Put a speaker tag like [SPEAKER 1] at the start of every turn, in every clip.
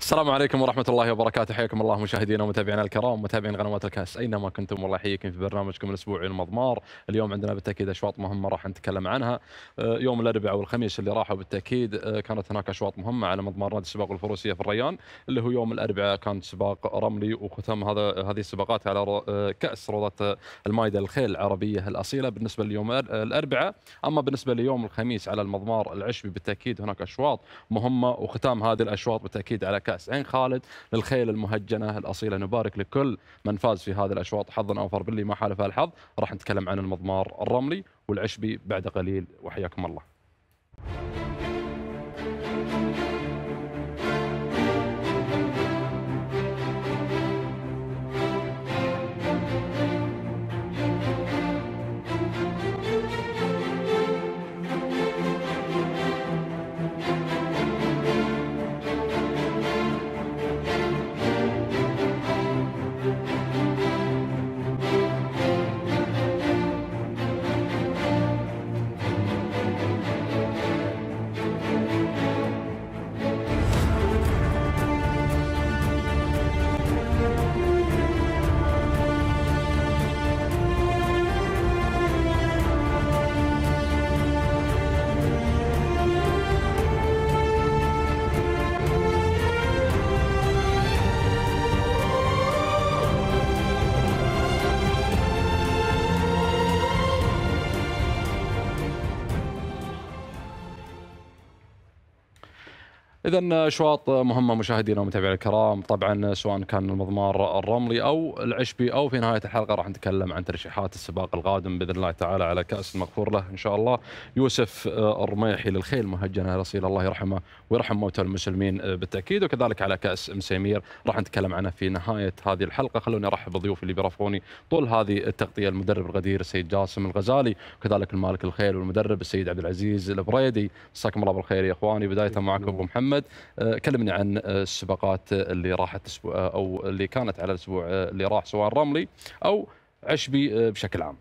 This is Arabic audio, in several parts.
[SPEAKER 1] السلام عليكم ورحمة الله وبركاته حياكم الله مشاهدينا ومتابعينا الكرام ومتابعين قنوات الكاس أينما كنتم والله يحييكم في برنامجكم الأسبوعي المضمار اليوم عندنا بالتأكيد أشواط مهمة راح نتكلم عنها آه، يوم الأربعاء والخميس اللي راحوا بالتأكيد آه، كانت هناك أشواط مهمة على مضمار نادي السباق الفروسية في الريان اللي هو يوم الأربعاء كان سباق رملي وختم هذا هذه السباقات على آه، كأس روضة المايدة الخيل العربية الأصيلة بالنسبة ليوم الأربعاء أما بالنسبة ليوم الخميس على المضمار العشبي بالتأكيد هناك أشواط مهمة وختام هذه الأشواط بالتأكيد على كأس عين خالد للخيل المهجنة الأصيلة نبارك لكل من فاز في هذه الأشواط حظا أوفر باللي ما حالفها الحظ راح نتكلم عن المضمار الرملي والعشبي بعد قليل وحياكم الله اذا اشواط مهمه مشاهدينا ومتابعينا الكرام طبعا سواء كان المضمار الرملي او العشبي او في نهايه الحلقه راح نتكلم عن ترشيحات السباق القادم باذن الله تعالى على كاس المغفور له ان شاء الله يوسف الرميحي للخيل مهجنه الاصيل الله يرحمه ويرحم موتى المسلمين بالتاكيد وكذلك على كاس مسيمير راح نتكلم عنه في نهايه هذه الحلقه خلوني ارحب بالضيوف اللي بيرافقوني طول هذه التغطيه المدرب الغدير السيد جاسم الغزالي وكذلك المالك الخيل والمدرب السيد عبد العزيز البريدي مساكم الله بالخير يا اخواني بدايه معكم ابو محمد محمد آه، كلمني عن آه، السباقات اللي راحت آه، او اللي كانت على الاسبوع اللي راح سواء رملي او عشبي بشكل عام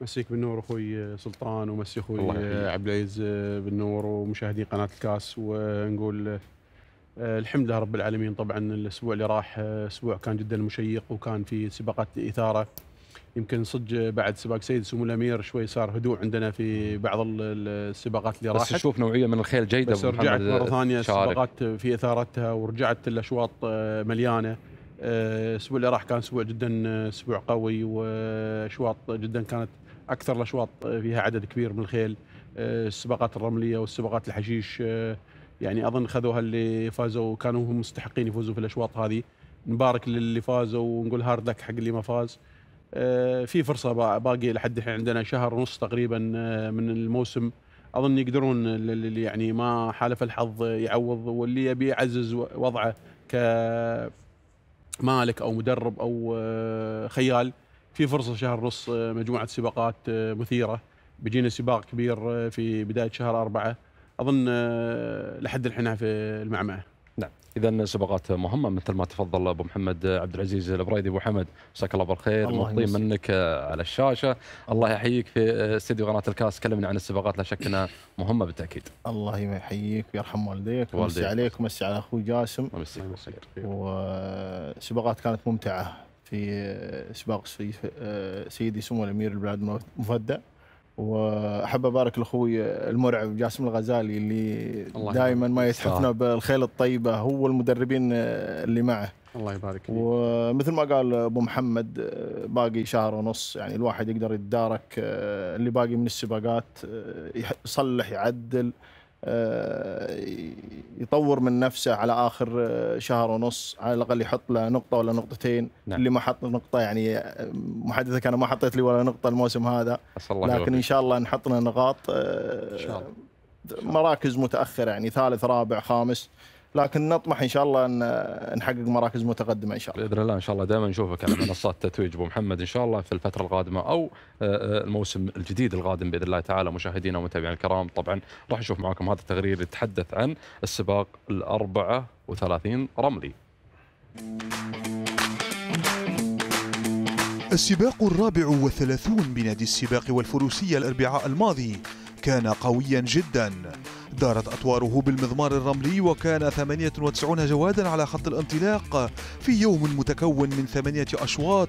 [SPEAKER 2] مسيك بالنور اخوي سلطان ومسي اخوي عبد العزيز بالنور ومشاهدي قناه الكاس ونقول الحمد لله رب العالمين طبعا الاسبوع اللي راح اسبوع كان جدا مشيق وكان في سباقات اثاره يمكن صدق بعد سباق سيد سمو الامير شوي صار هدوء عندنا في بعض السباقات اللي راحت بس نشوف
[SPEAKER 1] نوعيه من الخيل جيده بس رجعت مره ثانيه السباقات
[SPEAKER 2] في اثارتها ورجعت الاشواط آه، مليانه آه، الاسبوع اللي راح كان اسبوع جدا آه، اسبوع قوي واشواط جدا كانت اكثر الاشواط فيها عدد كبير من الخيل السباقات الرمليه والسباقات الحشيش يعني اظن خذوها اللي فازوا كانوا هم مستحقين يفوزوا في الاشواط هذه نبارك للي فازوا ونقول هارد لك حق اللي ما فاز آه، في فرصه باقي لحد الحين عندنا شهر ونص تقريبا آه، من الموسم اظن يقدرون اللي يعني ما حالف الحظ يعوض واللي يبي يعزز وضعه كمالك او مدرب او آه، خيال في فرصه شهر ونص مجموعه سباقات مثيره بيجينا سباق كبير في بدايه شهر أربعة اظن لحد الحين في المعمعه
[SPEAKER 1] اذا سباقات مهمه مثل ما تفضل ابو محمد عبد العزيز البريدي ابو حمد مساك الله بالخير مبطين منك على الشاشه الله يحييك في استديو قناه الكاس كلمنا عن السباقات لا شك انها مهمه بالتاكيد
[SPEAKER 3] الله يحييك ويرحم والديك ويمسي عليك ويمسي على اخوي جاسم بالخير وسباقات كانت ممتعه في سباق آه، سيدي سمو الامير البلاد مفدى واحب ابارك لاخوي المرعب جاسم الغزالي اللي دائما ما يتحفنا بالخيل الطيبه هو المدربين اللي معه الله يبارك فيك ومثل ما قال ابو محمد باقي شهر ونص يعني الواحد يقدر يتدارك آه، اللي باقي من السباقات آه، يصلح يعدل آه، يطور من نفسه على اخر آه، شهر ونص على الاقل يحط له نقطه ولا نقطتين نعم. اللي ما حط نقطه يعني آه، محدثك انا ما حطيت لي ولا نقطه الموسم هذا الله لكن ان شاء الله نحط لنا نقاط إن شاء الله. مراكز متاخره يعني ثالث رابع خامس لكن نطمح ان شاء الله ان نحقق مراكز متقدمه ان شاء
[SPEAKER 1] الله باذن الله ان شاء الله دائما نشوفك على منصات تتويج ابو محمد ان شاء الله في الفتره القادمه او آه، آه، الموسم الجديد القادم باذن الله تعالى مشاهدينا ومتابعينا الكرام طبعا راح نشوف معكم هذا التقرير يتحدث عن السباق ال 34 رملي.
[SPEAKER 4] السباق الرابع والثلاثون بنادي السباق والفروسية الأربعاء الماضي كان قويا جدا دارت أطواره بالمضمار الرملي وكان 98 جوادا على خط الانطلاق في يوم متكون من ثمانية أشواط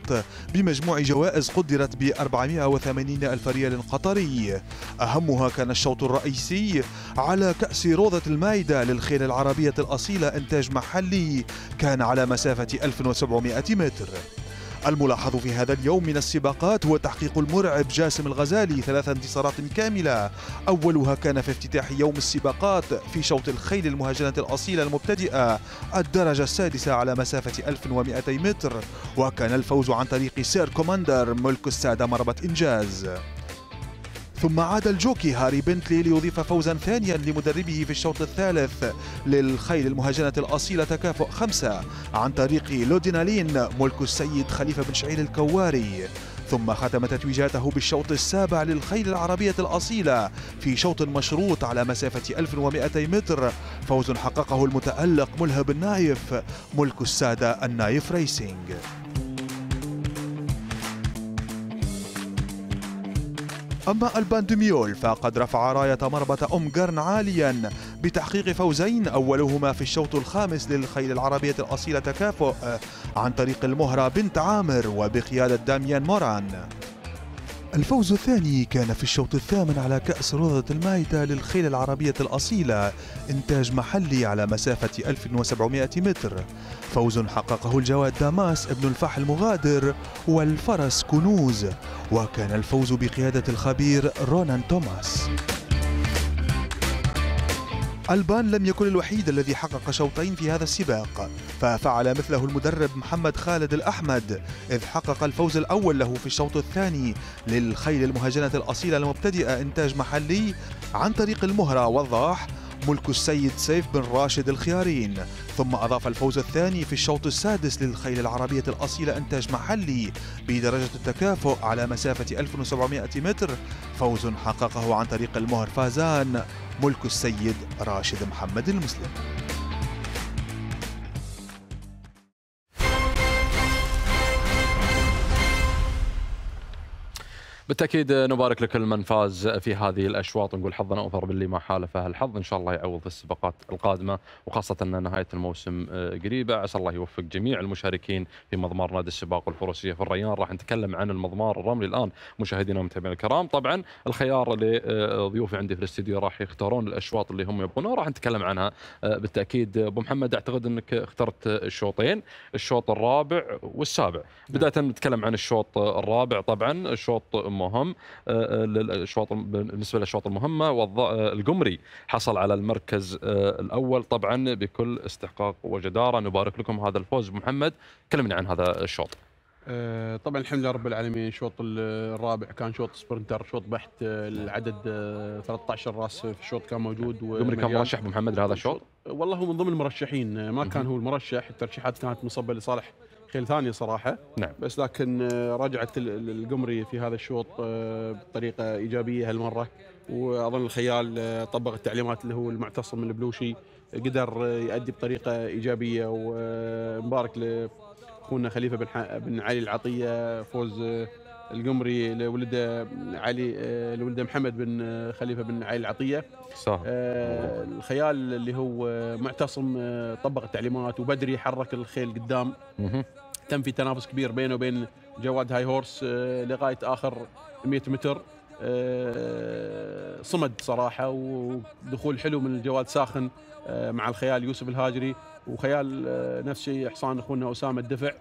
[SPEAKER 4] بمجموع جوائز قدرت ب 480 ألف ريال قطري أهمها كان الشوط الرئيسي على كأس روضة المايدة للخيل العربية الأصيلة إنتاج محلي كان على مسافة 1700 متر الملاحظ في هذا اليوم من السباقات هو تحقيق المرعب جاسم الغزالي ثلاث انتصارات كاملة أولها كان في افتتاح يوم السباقات في شوط الخيل المهاجنة الأصيلة المبتدئة الدرجة السادسة على مسافة 1200 متر وكان الفوز عن طريق سير كوماندر ملك السادة مربط إنجاز ثم عاد الجوكي هاري بنتلي ليضيف فوزا ثانيا لمدربه في الشوط الثالث للخيل المهاجنة الأصيلة تكافؤ خمسة عن طريق لودينالين ملك السيد خليفة بن شعيل الكواري ثم ختم تتويجاته بالشوط السابع للخيل العربية الأصيلة في شوط مشروط على مسافة 1200 متر فوز حققه المتألق ملهب النايف ملك السادة النايف ريسينج أما ألبان دميول فقد رفع راية مربط أم قرن عاليا بتحقيق فوزين أولهما في الشوط الخامس للخيل العربية الأصيلة تكافؤ آه، عن طريق المهرة بنت عامر وبقيادة داميان موران الفوز الثاني كان في الشوط الثامن على كأس روضة المايتة للخيل العربية الأصيلة إنتاج محلي على مسافة 1700 متر فوز حققه الجواد داماس ابن الفحل مغادر والفرس كنوز وكان الفوز بقيادة الخبير رونان توماس البان لم يكن الوحيد الذي حقق شوطين في هذا السباق ففعل مثله المدرب محمد خالد الأحمد إذ حقق الفوز الأول له في الشوط الثاني للخيل المهاجنة الأصيلة المبتدئة إنتاج محلي عن طريق المهرة والضاح ملك السيد سيف بن راشد الخيارين ثم أضاف الفوز الثاني في الشوط السادس للخيل العربية الأصيلة إنتاج محلي بدرجة التكافؤ على مسافة 1700 متر فوز حققه عن طريق المهر فازان ملك السيد راشد محمد المسلم
[SPEAKER 1] بالتاكيد نبارك لكل من فاز في هذه الاشواط ونقول حظنا اوفر باللي ما حالفه الحظ ان شاء الله يعوض في السباقات القادمه وخاصه ان نهايه الموسم آه، قريبه عسى الله يوفق جميع المشاركين في مضمار نادي السباق والفروسيه في الريان راح نتكلم عن المضمار الرملي الان مشاهدينا ومتابعينا الكرام طبعا الخيار لضيوفي آه، عندي في الاستديو راح يختارون الاشواط اللي هم يبغونها راح نتكلم عنها آه، بالتاكيد ابو محمد اعتقد انك اخترت الشوطين الشوط الرابع والسابع نعم. بدايه نتكلم عن الشوط الرابع طبعا الشوط مهم آه، آه، الشواطئ بالنسبه للشواطئ المهمه والقمري آه، حصل على المركز الاول طبعا بكل استحقاق وجداره نبارك لكم هذا الفوز محمد كلمنا عن هذا الشوط
[SPEAKER 2] طبعا الحمد لله رب العالمين الشوط الرابع كان شوط سبرنتر شوط بحت العدد 13 راس في الشوط كان موجود قمري كان مرشح محمد لهذا الشوط والله هو من ضمن المرشحين ما كان هو المرشح الترشيحات كانت مصبه لصالح خيل ثانيه صراحه نعم بس لكن آه، رجعت القمري في هذا الشوط آه، بطريقه ايجابيه هالمره واظن الخيال آه، طبق التعليمات اللي هو المعتصم من البلوشي قدر يؤدي بطريقه ايجابيه ومبارك لاخونا خليفه بن علي العطيه فوز القمري لولده علي آه، لولده محمد بن آه، خليفه بن علي العطيه صح. آه الخيال اللي هو معتصم آه، طبق التعليمات وبدري حرك الخيل قدام تم في تنافس كبير بينه وبين جواد هاي هورس لغايه اخر 100 متر صمد صراحه ودخول حلو من الجواد ساخن مع الخيال يوسف الهاجري وخيال نفس الشيء حصان اخونا اسامه الدفع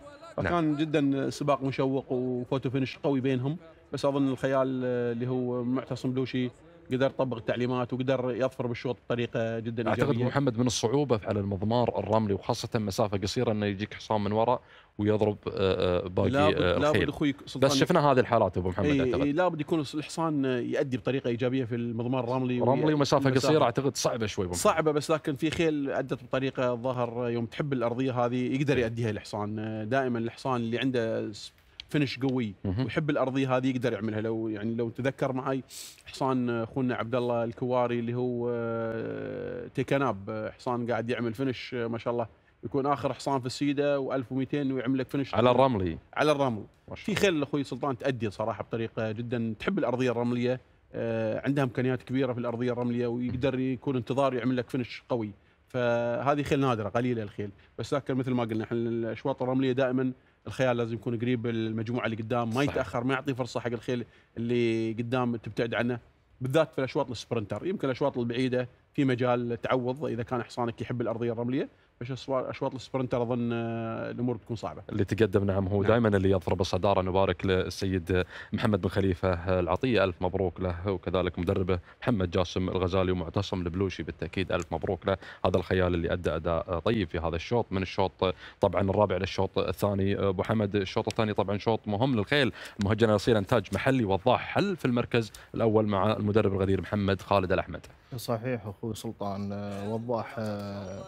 [SPEAKER 2] نعم. فكان نعم. جدا سباق مشوق وفوتو فينش قوي بينهم بس اظن الخيال اللي هو معتصم بلوشي قدر يطبق التعليمات وقدر يظفر بالشوط بطريقه جدا ايجابيه اعتقد إيجابية.
[SPEAKER 1] محمد من الصعوبه على المضمار الرملي وخاصه مسافه قصيره انه يجيك حصان من وراء ويضرب آه، آه، باقي لابد الخيل آه، لابد بس شفنا هذه الحالات ابو محمد اعتقد
[SPEAKER 2] لابد يكون الحصان يؤدي بطريقه ايجابيه في المضمار الرملي رملي ومسافه قصيره
[SPEAKER 1] اعتقد صعبه شوي بمحمد.
[SPEAKER 2] صعبه بس لكن في خيل ادت بطريقه الظهر يوم تحب الارضيه هذه يقدر يؤديها الحصان دائما الحصان اللي عنده فنش قوي ويحب الارضيه هذه يقدر يعملها لو يعني لو تذكر معي حصان آه، اخونا عبد الله الكواري اللي هو آه، تيكناب آه، حصان قاعد يعمل فنش ما شاء الله يكون اخر حصان في السيده و1200 ويعمل لك فنش على الرمل على الرمل في خيل اخوي سلطان تادي صراحه بطريقه جدا تحب الارضيه الرمليه عندها امكانيات كبيره في الارضيه الرمليه ويقدر يكون انتظار يعمل لك فنش قوي فهذه خيل نادره قليله الخيل بس لكن مثل ما قلنا احنا الاشواط الرمليه دائما الخيال لازم يكون قريب المجموعه اللي قدام ما صحيح. يتاخر ما يعطي فرصه حق الخيل اللي قدام تبتعد عنه بالذات في الاشواط السبرنتر يمكن الاشواط البعيده في مجال تعوض اذا كان حصانك يحب الارضيه الرمليه ايش اشواط السبرنتر اظن آه، الامور بتكون صعبه.
[SPEAKER 1] اللي تقدم نعم هو نعم. دائما اللي يضرب الصداره نبارك للسيد محمد بن خليفه العطيه الف مبروك له وكذلك مدربه محمد جاسم الغزالي ومعتصم البلوشي بالتاكيد الف مبروك له هذا الخيال اللي ادى اداء طيب في هذا الشوط من الشوط طبعا الرابع للشوط الثاني آه، ابو حمد الشوط الثاني طبعا شوط مهم للخيل مهجنه يصير انتاج محلي وضاح حل في المركز الاول مع المدرب الغدير محمد خالد الاحمد.
[SPEAKER 3] صحيح اخوي سلطان آه، وضاح آه،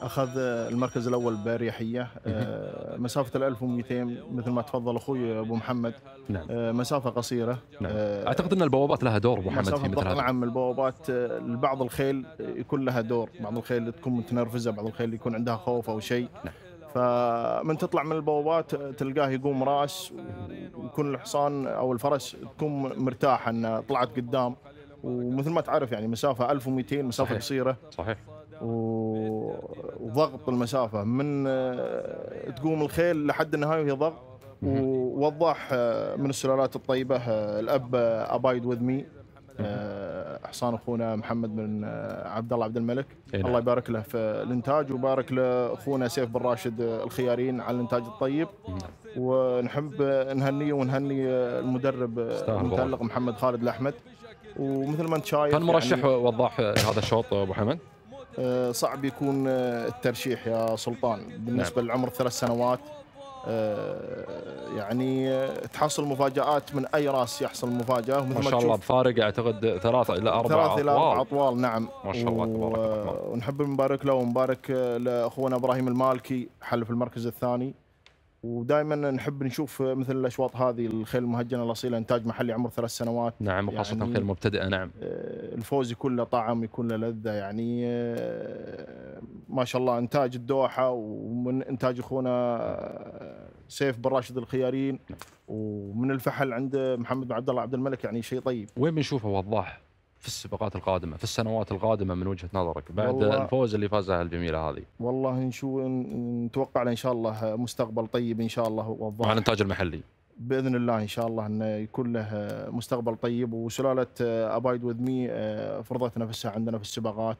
[SPEAKER 3] اخذ المركز الاول باريحيه آه، مسافه ال 1200 مثل ما تفضل اخوي ابو محمد نعم. مسافه قصيره
[SPEAKER 1] نعم. اعتقد ان البوابات لها دور ابو محمد في مثل هذا
[SPEAKER 3] نعم البوابات لبعض الخيل يكون لها دور بعض الخيل تكون متنرفزه بعض الخيل يكون عندها خوف او شيء نعم. فمن تطلع من البوابات تلقاه يقوم راس ويكون الحصان او الفرس تكون مرتاحه انها طلعت قدام ومثل ما تعرف يعني مسافه 1200 مسافه صحيح. قصيره صحيح و... وضغط المسافه من آه، تقوم الخيل لحد النهايه وهي ضغط ووضح آه، من السلالات الطيبه آه، الاب ابايد وذ مي حصان اخونا محمد بن عبد الله عبد الملك إينا. نعم. الله يبارك له في الانتاج وبارك لاخونا سيف بن راشد الخيارين على الانتاج الطيب ونحب نهنيه ونهني المدرب المتالق محمد خالد الاحمد ومثل ما انت شايف كان مرشح يعني
[SPEAKER 1] وضاح هذا الشوط ابو حمد
[SPEAKER 3] آه، صعب يكون آه، الترشيح يا سلطان نعم. بالنسبه نعم. للعمر ثلاث سنوات آه، يعني تحصل مفاجات من اي راس يحصل مفاجاه مثل ما شاء الله
[SPEAKER 1] بفارق اعتقد ثلاث الى اربع ثلاث الى اربع
[SPEAKER 3] اطوال نعم ما شاء الله تبارك الله ونحب نبارك له ونبارك لاخونا ابراهيم المالكي حل في المركز الثاني ودائما نحب نشوف مثل الاشواط هذه الخيل المهجنه الاصيله انتاج محلي عمر ثلاث سنوات نعم وخاصه يعني خيل مبتدئه نعم آه، الفوز يكون له طعم يكون له لذه يعني آه، ما شاء الله انتاج الدوحه ومن انتاج اخونا آه، سيف بن راشد الخيارين نعم. ومن الفحل عند محمد بن عبد الله عبد الملك يعني شيء طيب
[SPEAKER 1] وين بنشوفه وضاح؟ في السباقات القادمه في السنوات القادمه من وجهه نظرك بعد الفوز اللي فازها الجميله هذه
[SPEAKER 3] والله نشو نتوقع له ان شاء الله مستقبل طيب ان شاء الله والله مع الانتاج المحلي باذن الله ان شاء الله انه يكون له مستقبل طيب وسلاله ابايد وذ مي آه، فرضت نفسها عندنا في السباقات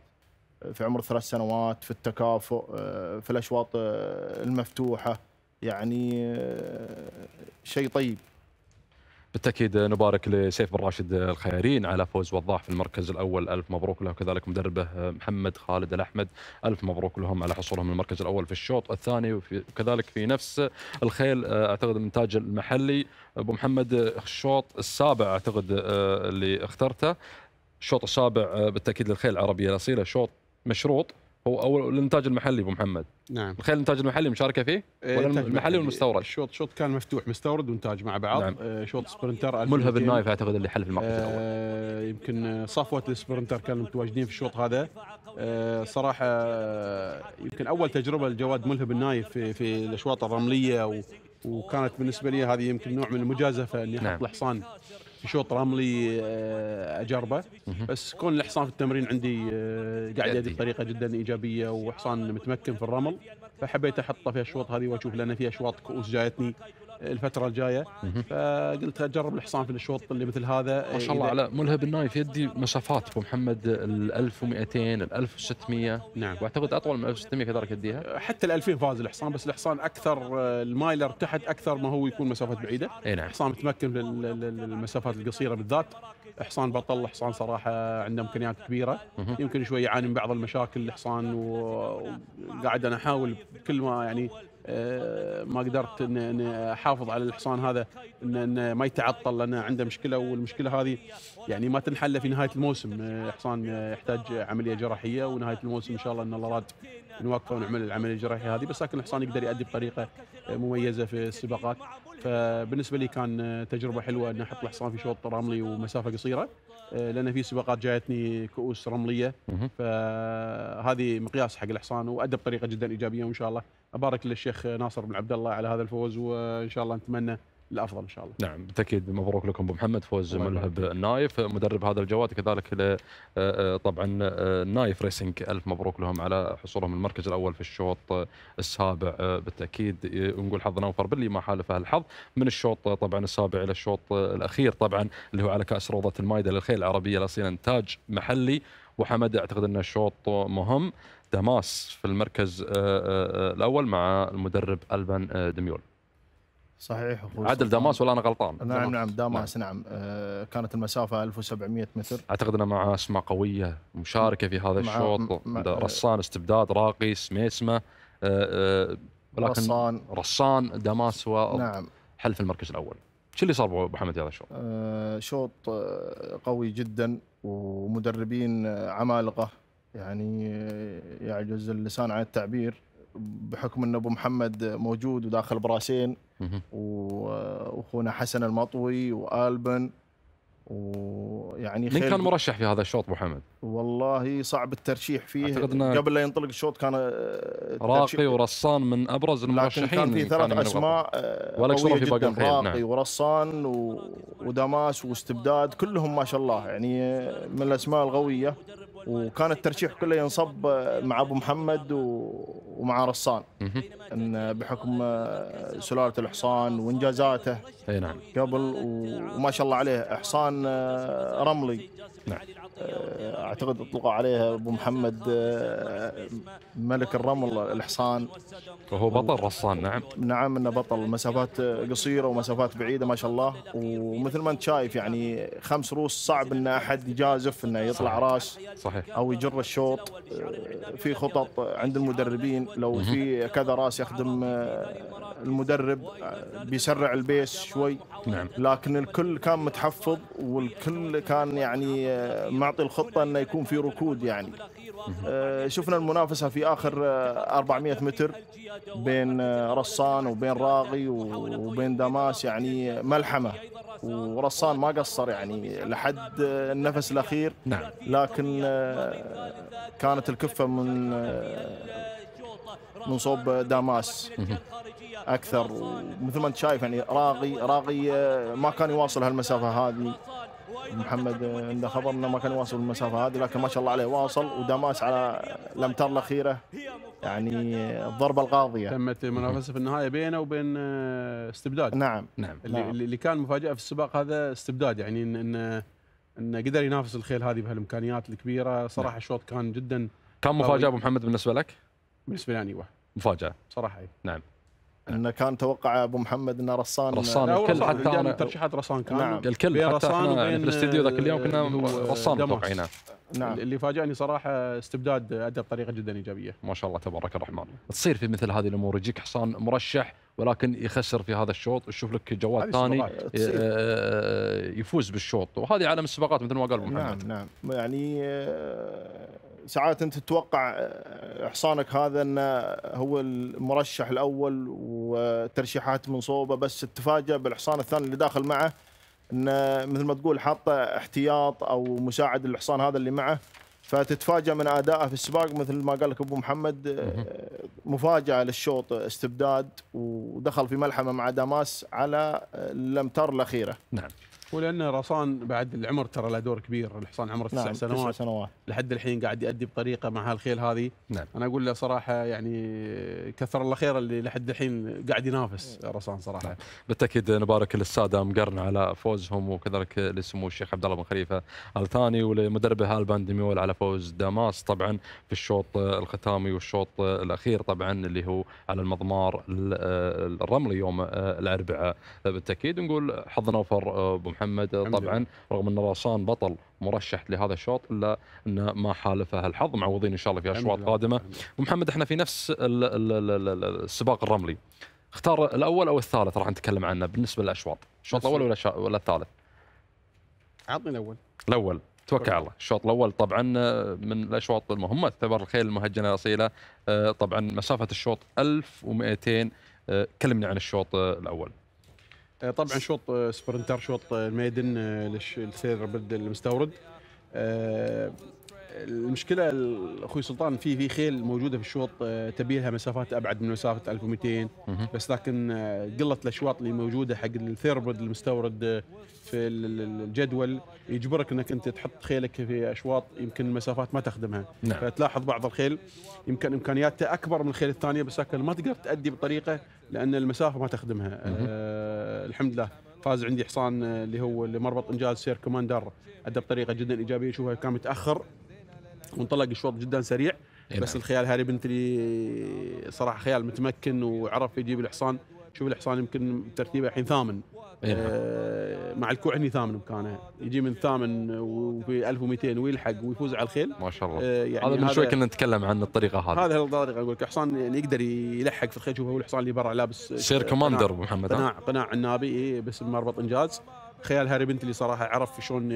[SPEAKER 3] آه، في عمر ثلاث سنوات في التكافؤ آه، في الاشواط المفتوحه يعني شيء طيب
[SPEAKER 1] بالتاكيد نبارك لسيف بن راشد الخيارين على فوز وضاح في المركز الاول الف مبروك له وكذلك مدربه محمد خالد الاحمد الف مبروك لهم على حصولهم المركز الاول في الشوط الثاني وكذلك في نفس الخيل آه، اعتقد الانتاج المحلي ابو محمد الشوط السابع اعتقد آه، اللي اخترته الشوط السابع آه، بالتاكيد للخيل العربيه الاصيله شوط مشروط هو اول الانتاج المحلي ابو محمد نعم تخيل الانتاج المحلي مشاركه
[SPEAKER 2] فيه إيه، ولا المحلي والمستورد الشوط شوط كان مفتوح مستورد وانتاج مع بعض نعم. آه، شوط سبرنتر ملهب النايف اعتقد اللي حل في المركز الاول آه يمكن صفوه السبرنتر كانوا متواجدين في الشوط هذا آه صراحه آه، يمكن اول تجربه لجواد ملهب النايف في, في الاشواط الرمليه و وكانت بالنسبه لي هذه يمكن نوع من المجازفه اني احط نعم. الحصان في شوط رملي آه، اجربه بس كون الحصان في التمرين عندي آه، قاعد يدي بطريقه جدا ايجابيه وحصان متمكن في الرمل فحبيت احطه في الشوط هذه واشوف لان في اشواط كؤوس جايتني الفتره الجايه فقلت اجرب الحصان في الشوط اللي مثل هذا ما شاء الله على
[SPEAKER 1] ملهب النايف يدي مسافات ابو محمد ال
[SPEAKER 2] 1200 ال 1600 نعم واعتقد اطول من 1600 كذلك يديها حتى ال 2000 فاز الحصان بس الحصان اكثر آه، المايلر تحت اكثر ما هو يكون مسافات بعيده اي نعم حصان متمكن للمسافات المسافات القصيره بالذات حصان بطل حصان صراحه عنده امكانيات كبيره مه. يمكن شوي يعاني من بعض المشاكل الحصان وقاعد انا احاول كل ما يعني آه، ما قدرت ان احافظ على الحصان هذا ان ما يتعطل لان عنده مشكله والمشكله هذه يعني ما تنحل في نهايه الموسم آه، حصان يحتاج عمليه جراحيه ونهايه الموسم ان شاء الله ان الله راد نوقفه ونعمل العمليه الجراحيه هذه بس لكن الحصان يقدر يؤدي بطريقه مميزه في السباقات فبالنسبه لي كان تجربه حلوه ان احط الحصان في شوط رملي ومسافه قصيره آه، لان في سباقات جايتني كؤوس رمليه فهذه مقياس حق الحصان وادى بطريقه جدا ايجابيه وان شاء الله ابارك للشيخ ناصر بن عبد الله على هذا الفوز وان شاء الله نتمنى الافضل ان شاء الله.
[SPEAKER 1] نعم بالتاكيد مبروك لكم ابو محمد فوز ملهب النايف مدرب هذا الجواد كذلك طبعا النايف ريسنج الف مبروك لهم على حصولهم المركز الاول في الشوط السابع بالتاكيد نقول حظنا اوفر باللي ما حالفه الحظ من الشوط طبعا السابع الى الشوط الاخير طبعا اللي هو على كاس روضه المايده للخيل العربيه لاصيل انتاج محلي وحمد اعتقد انه شوط مهم دماس في المركز آه، آه، آه، الاول مع المدرب البان دميول
[SPEAKER 3] صحيح اخوي عدل داماس
[SPEAKER 1] ولا انا غلطان؟ نعم
[SPEAKER 3] نعم داماس نعم, نعم. آه، كانت المسافه 1700 متر
[SPEAKER 1] اعتقد انه مع اسماء قويه مشاركه في هذا الشوط مع آه، رصان استبداد راقي سميسمه آه، ولكن رصان رصان داماس و نعم حل في المركز الاول شو اللي صار ابو محمد هذا الشوط؟
[SPEAKER 3] شوط قوي جدا ومدربين عمالقه يعني يعجز اللسان عن التعبير بحكم ان ابو محمد موجود وداخل براسين واخونا حسن المطوي والبن ويعني من كان مرشح
[SPEAKER 1] في هذا الشوط ابو محمد؟
[SPEAKER 3] والله صعب الترشيح فيه قبل لا ينطلق الشوط كان آه، راقي
[SPEAKER 1] ورصان من ابرز المرشحين لكن كان في ثلاث اسماء آه، ولا في باقي راقي
[SPEAKER 3] نعم. ورصان و... ودماس واستبداد كلهم ما شاء الله يعني آه، من الاسماء القويه وكان الترشيح كله ينصب مع ابو محمد ومع رصان إن بحكم سلاله الحصان وانجازاته اي نعم قبل وما شاء الله عليه حصان آه، رملي نعم آه، اعتقد اطلق عليها ابو محمد آه، ملك الرمل الحصان وهو بطل رصان نعم نعم انه بطل مسافات قصيره ومسافات بعيده ما شاء الله ومثل ما انت شايف يعني خمس روس صعب ان احد يجازف انه يطلع راس صحيح او يجر الشوط آه، في خطط عند المدربين لو في كذا راس يخدم المدرب بيسرع البيس شوي نعم لكن الكل كان متحفظ والكل كان يعني مع يعطي الخطه انه يكون في ركود يعني آه، شفنا المنافسه في اخر 400 آه، متر بين آه، رصان وبين راغي وبين دماس يعني ملحمه ورصان ما قصر يعني لحد النفس الاخير نعم. لكن كانت الكفه من من صوب داماس اكثر ومثل ما انت شايف يعني راغي راغي ما كان يواصل هالمسافه هذه محمد عنده خبر انه ما كان واصل المسافه هذه لكن ما شاء الله عليه واصل ودماس على الامتار الاخيره يعني الضربه القاضيه تمت المنافسه
[SPEAKER 2] في النهايه بينه وبين آه، استبداد نعم نعم اللي, نعم. اللي كان مفاجاه في السباق هذا استبداد يعني ان ان, إن قدر ينافس الخيل هذه بهالامكانيات الكبيره صراحه نعم. الشوط كان جدا كان
[SPEAKER 1] مفاجاه ابو محمد
[SPEAKER 2] بالنسبه لك؟ بالنسبه لي يعني مفاجاه صراحه إيه.
[SPEAKER 1] نعم
[SPEAKER 3] انه نعم. كان توقع ابو محمد انه رصان رصان الكل حتى انا ترشيحات رصان كان نعم الكل حتى احنا في الاستديو ذاك اليوم كنا رصان متوقعين نعم
[SPEAKER 2] اللي فاجأني صراحه استبداد ادى بطريقه جدا ايجابيه ما شاء الله تبارك الرحمن
[SPEAKER 1] تصير في مثل هذه الامور يجيك حصان مرشح ولكن يخسر في هذا الشوط يشوف لك جواد ثاني آه، آه، يفوز بالشوط وهذه عالم السباقات مثل ما قال ابو نعم، محمد
[SPEAKER 3] نعم نعم يعني آه، ساعات انت تتوقع آه، حصانك هذا انه هو المرشح الاول وترشيحات من صوبه بس تتفاجئ بالحصان الثاني اللي داخل معه انه مثل ما تقول حاطه احتياط او مساعد للحصان هذا اللي معه فتتفاجئ من ادائه في السباق مثل ما قال لك ابو محمد آه، مفاجاه للشوط استبداد ودخل في ملحمه مع داماس على آه، الامتار الاخيره. نعم.
[SPEAKER 2] ولان رصان بعد العمر ترى له دور كبير الحصان عمره تسع نعم سنوات, تسع سنوات لحد الحين قاعد يؤدي بطريقه مع هالخيل هذه نعم. انا اقول له صراحه يعني كثر الله خير اللي لحد الحين قاعد ينافس رصان صراحه نعم.
[SPEAKER 1] بالتاكيد نبارك للساده مقرن على فوزهم وكذلك لسمو الشيخ عبد الله بن خليفه الثاني ولمدربه هال على فوز داماس طبعا في الشوط الختامي والشوط الاخير طبعا اللي هو على المضمار الرملي يوم الاربعاء بالتاكيد نقول حظنا اوفر ابو محمد محمد طبعا رغم ان راسان بطل مرشح لهذا الشوط الا انه ما حالفه الحظ معوضين ان شاء الله في اشواط قادمه محمد احنا في نفس السباق الرملي اختار الاول او الثالث راح نتكلم عنه بالنسبه للاشواط الشوط الاول ولا ولا الثالث عطني الاول الاول توكل على الله الشوط الاول طبعا من الاشواط المهمه تعتبر الخيل المهجنه الاصيله آه، طبعا مسافه الشوط 1200 آه، كلمني عن الشوط آه، الاول
[SPEAKER 2] طبعا شوط آه، سبرنتر شوط آه، الميدن آه، للسير ضد المستورد المشكله اخوي سلطان في في خيل موجوده في الشوط آه، تبيلها مسافات ابعد من مسافه 1200 بس لكن آه، قله الاشواط اللي موجوده حق الثيربرد المستورد آه، في الجدول يجبرك انك انت تحط خيلك في اشواط يمكن المسافات ما تخدمها نعم. فتلاحظ بعض الخيل يمكن امكانياته اكبر من الخيل الثانيه بس لكن ما تقدر تادي بطريقه لان المسافه ما تخدمها أه الحمد لله فاز عندي حصان اللي هو مربط انجاز سير كوماندر ادى بطريقه جدا ايجابيه شوفها كان متاخر وانطلق الشوط جدا سريع بس نعم. الخيال هاري بنتلي صراحه خيال متمكن وعرف يجيب الحصان شوف الحصان يمكن ترتيبه الحين ثامن نعم. آه مع هني ثامن مكانه يجي من ثامن وفي 1200 ويلحق ويفوز على الخيل ما شاء الله آه يعني هذا من شوي كنا
[SPEAKER 1] نتكلم عن الطريقه هذه هذه
[SPEAKER 2] الطريقه اقول لك حصان يعني يقدر يلحق في الخيل شوف هو الحصان اللي برا لابس سير كوماندر ابو محمد قناع قناع عنابي إيه، باسم مربط انجاز خيال هاري بنتلي صراحه عرف شلون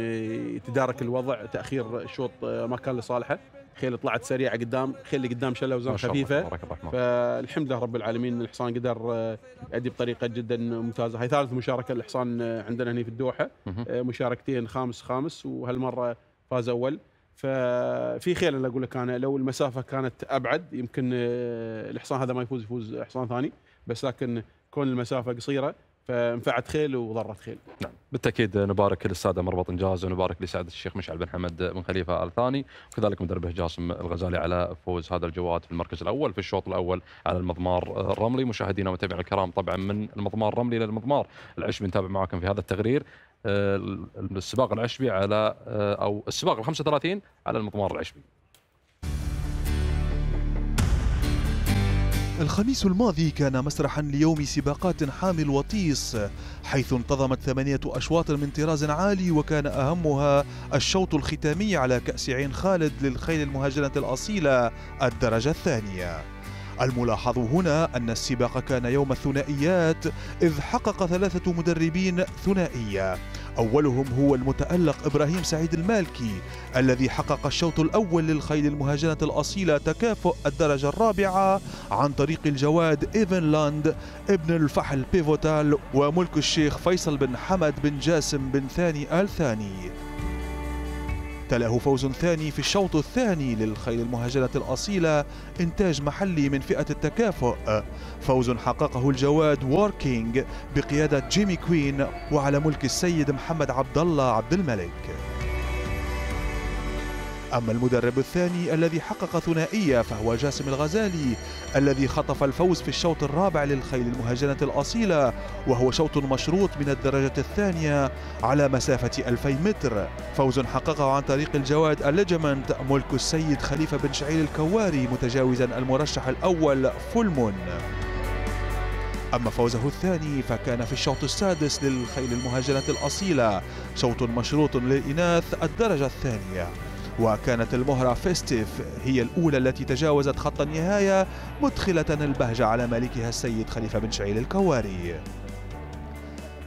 [SPEAKER 2] يتدارك الوضع تاخير الشوط آه، ما كان لصالحه خيل طلعت سريعه قدام خيل اللي قدام شله اوزان خفيفه فالحمد لله رب العالمين الحصان قدر آه، يأدي بطريقه جدا ممتازه هاي ثالث مشاركه للحصان آه، عندنا هنا في الدوحه مشاركتين خامس خامس وهالمره فاز اول ففي خيل اللي اقول لك انا لو المسافه كانت ابعد يمكن الحصان هذا ما يفوز يفوز حصان ثاني بس لكن كون المسافه قصيره فانفعت خيل وضرت خيل
[SPEAKER 1] نعم بالتاكيد نبارك للساده مربط انجاز ونبارك لسعاده الشيخ مشعل بن حمد بن خليفه ال ثاني وكذلك مدربه جاسم الغزالي على فوز هذا الجواد في المركز الاول في الشوط الاول على المضمار الرملي مشاهدينا ومتابعينا الكرام طبعا من المضمار الرملي الى المضمار العشبي نتابع معكم في هذا التقرير آه، السباق العشبي على آه، او السباق ال 35 على المضمار العشبي
[SPEAKER 4] الخميس الماضي كان مسرحا ليوم سباقات حامي الوطيس حيث انتظمت ثمانية أشواط من طراز عالي وكان أهمها الشوط الختامي على كأس عين خالد للخيل المهاجرة الأصيلة الدرجة الثانية الملاحظ هنا أن السباق كان يوم الثنائيات إذ حقق ثلاثة مدربين ثنائية أولهم هو المتألق إبراهيم سعيد المالكي الذي حقق الشوط الأول للخيل المهاجنة الأصيلة تكافؤ الدرجة الرابعة عن طريق الجواد إيفنلاند ابن الفحل بيفوتال وملك الشيخ فيصل بن حمد بن جاسم بن ثاني آل ثاني تلاه فوز ثاني في الشوط الثاني للخيل المهاجرة الأصيلة إنتاج محلي من فئة التكافؤ فوز حققه الجواد ووركينج بقيادة جيمي كوين وعلى ملك السيد محمد عبد الله عبد الملك أما المدرب الثاني الذي حقق ثنائية فهو جاسم الغزالي الذي خطف الفوز في الشوط الرابع للخيل المهجنة الأصيلة وهو شوط مشروط من الدرجة الثانية على مسافة 2000 متر فوز حققه عن طريق الجواد الليجمنت ملك السيد خليفة بن شعيل الكواري متجاوزا المرشح الأول فولمون أما فوزه الثاني فكان في الشوط السادس للخيل المهاجرة الأصيلة شوط مشروط للإناث الدرجة الثانية وكانت المهرة فيستيف هي الأولى التي تجاوزت خط النهاية مدخلة البهجة على مالكها السيد خليفة بن شعيل الكواري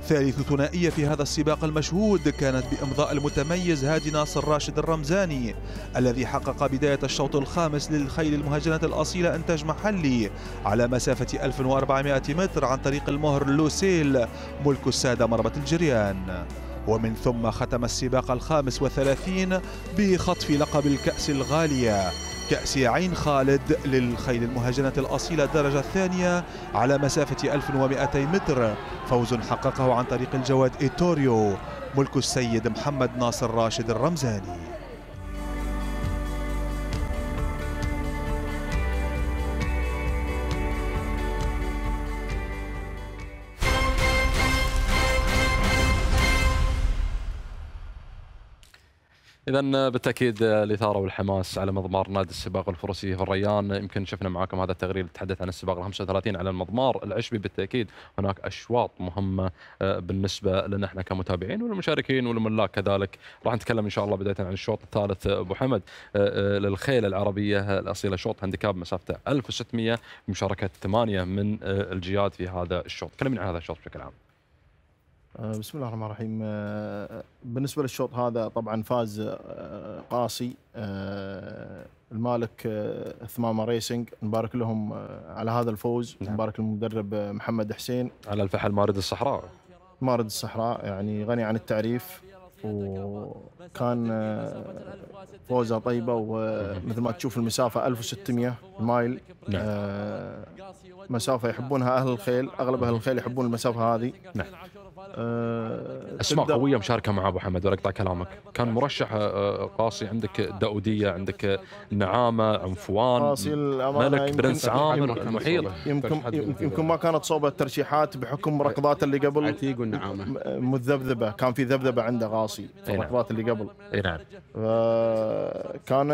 [SPEAKER 4] ثالث ثنائية في هذا السباق المشهود كانت بإمضاء المتميز هادي ناصر راشد الرمزاني الذي حقق بداية الشوط الخامس للخيل المهجنة الأصيلة إنتاج محلي على مسافة 1400 متر عن طريق المهر لوسيل ملك السادة مربة الجريان ومن ثم ختم السباق الخامس وثلاثين بخطف لقب الكأس الغالية كأس عين خالد للخيل المهاجنة الأصيلة الدرجة الثانية على مسافة 1200 متر فوز حققه عن طريق الجواد إيتوريو ملك السيد محمد ناصر راشد الرمزاني
[SPEAKER 1] اذا بالتاكيد الاثاره والحماس على مضمار نادي السباق الفروسي في الريان يمكن شفنا معاكم هذا التقرير اللي تحدث عن السباق ال 35 على المضمار العشبي بالتاكيد هناك اشواط مهمه آه، بالنسبه لنا احنا كمتابعين والمشاركين والملاك كذلك راح نتكلم ان شاء الله بدايه عن الشوط الثالث آه، ابو حمد آه، للخيل العربيه الاصيله شوط هندكاب مسافته 1600 بمشاركه ثمانيه من الجياد في هذا الشوط كلمنا عن هذا الشوط بشكل عام
[SPEAKER 3] آه، بسم الله الرحمن الرحيم آه، آه، بالنسبه للشوط هذا طبعا فاز قاسي المالك ثمامه ريسنج نبارك لهم على هذا الفوز نعم. نبارك المدرب محمد حسين
[SPEAKER 1] على الفحل مارد الصحراء
[SPEAKER 3] مارد الصحراء يعني غني عن التعريف وكان فوزه طيبه ومثل ما تشوف المسافه 1600 مايل نعم. مسافه يحبونها اهل الخيل اغلب اهل الخيل يحبون المسافه هذه نعم آه، اسماء تبدأ. قويه مشاركه
[SPEAKER 1] مع ابو حمد ولا اقطع كلامك كان مرشح آه، قاصي عندك داوديه عندك نعامه عنفوان ملك برنس عامر المحيط يمكن يمكن
[SPEAKER 3] ما كانت صوب الترشيحات بحكم ركضات اللي قبل عتيق والنعامه مذبذبه كان في ذبذبه عنده قاصي في الركضات نعم. اللي قبل اي نعم كان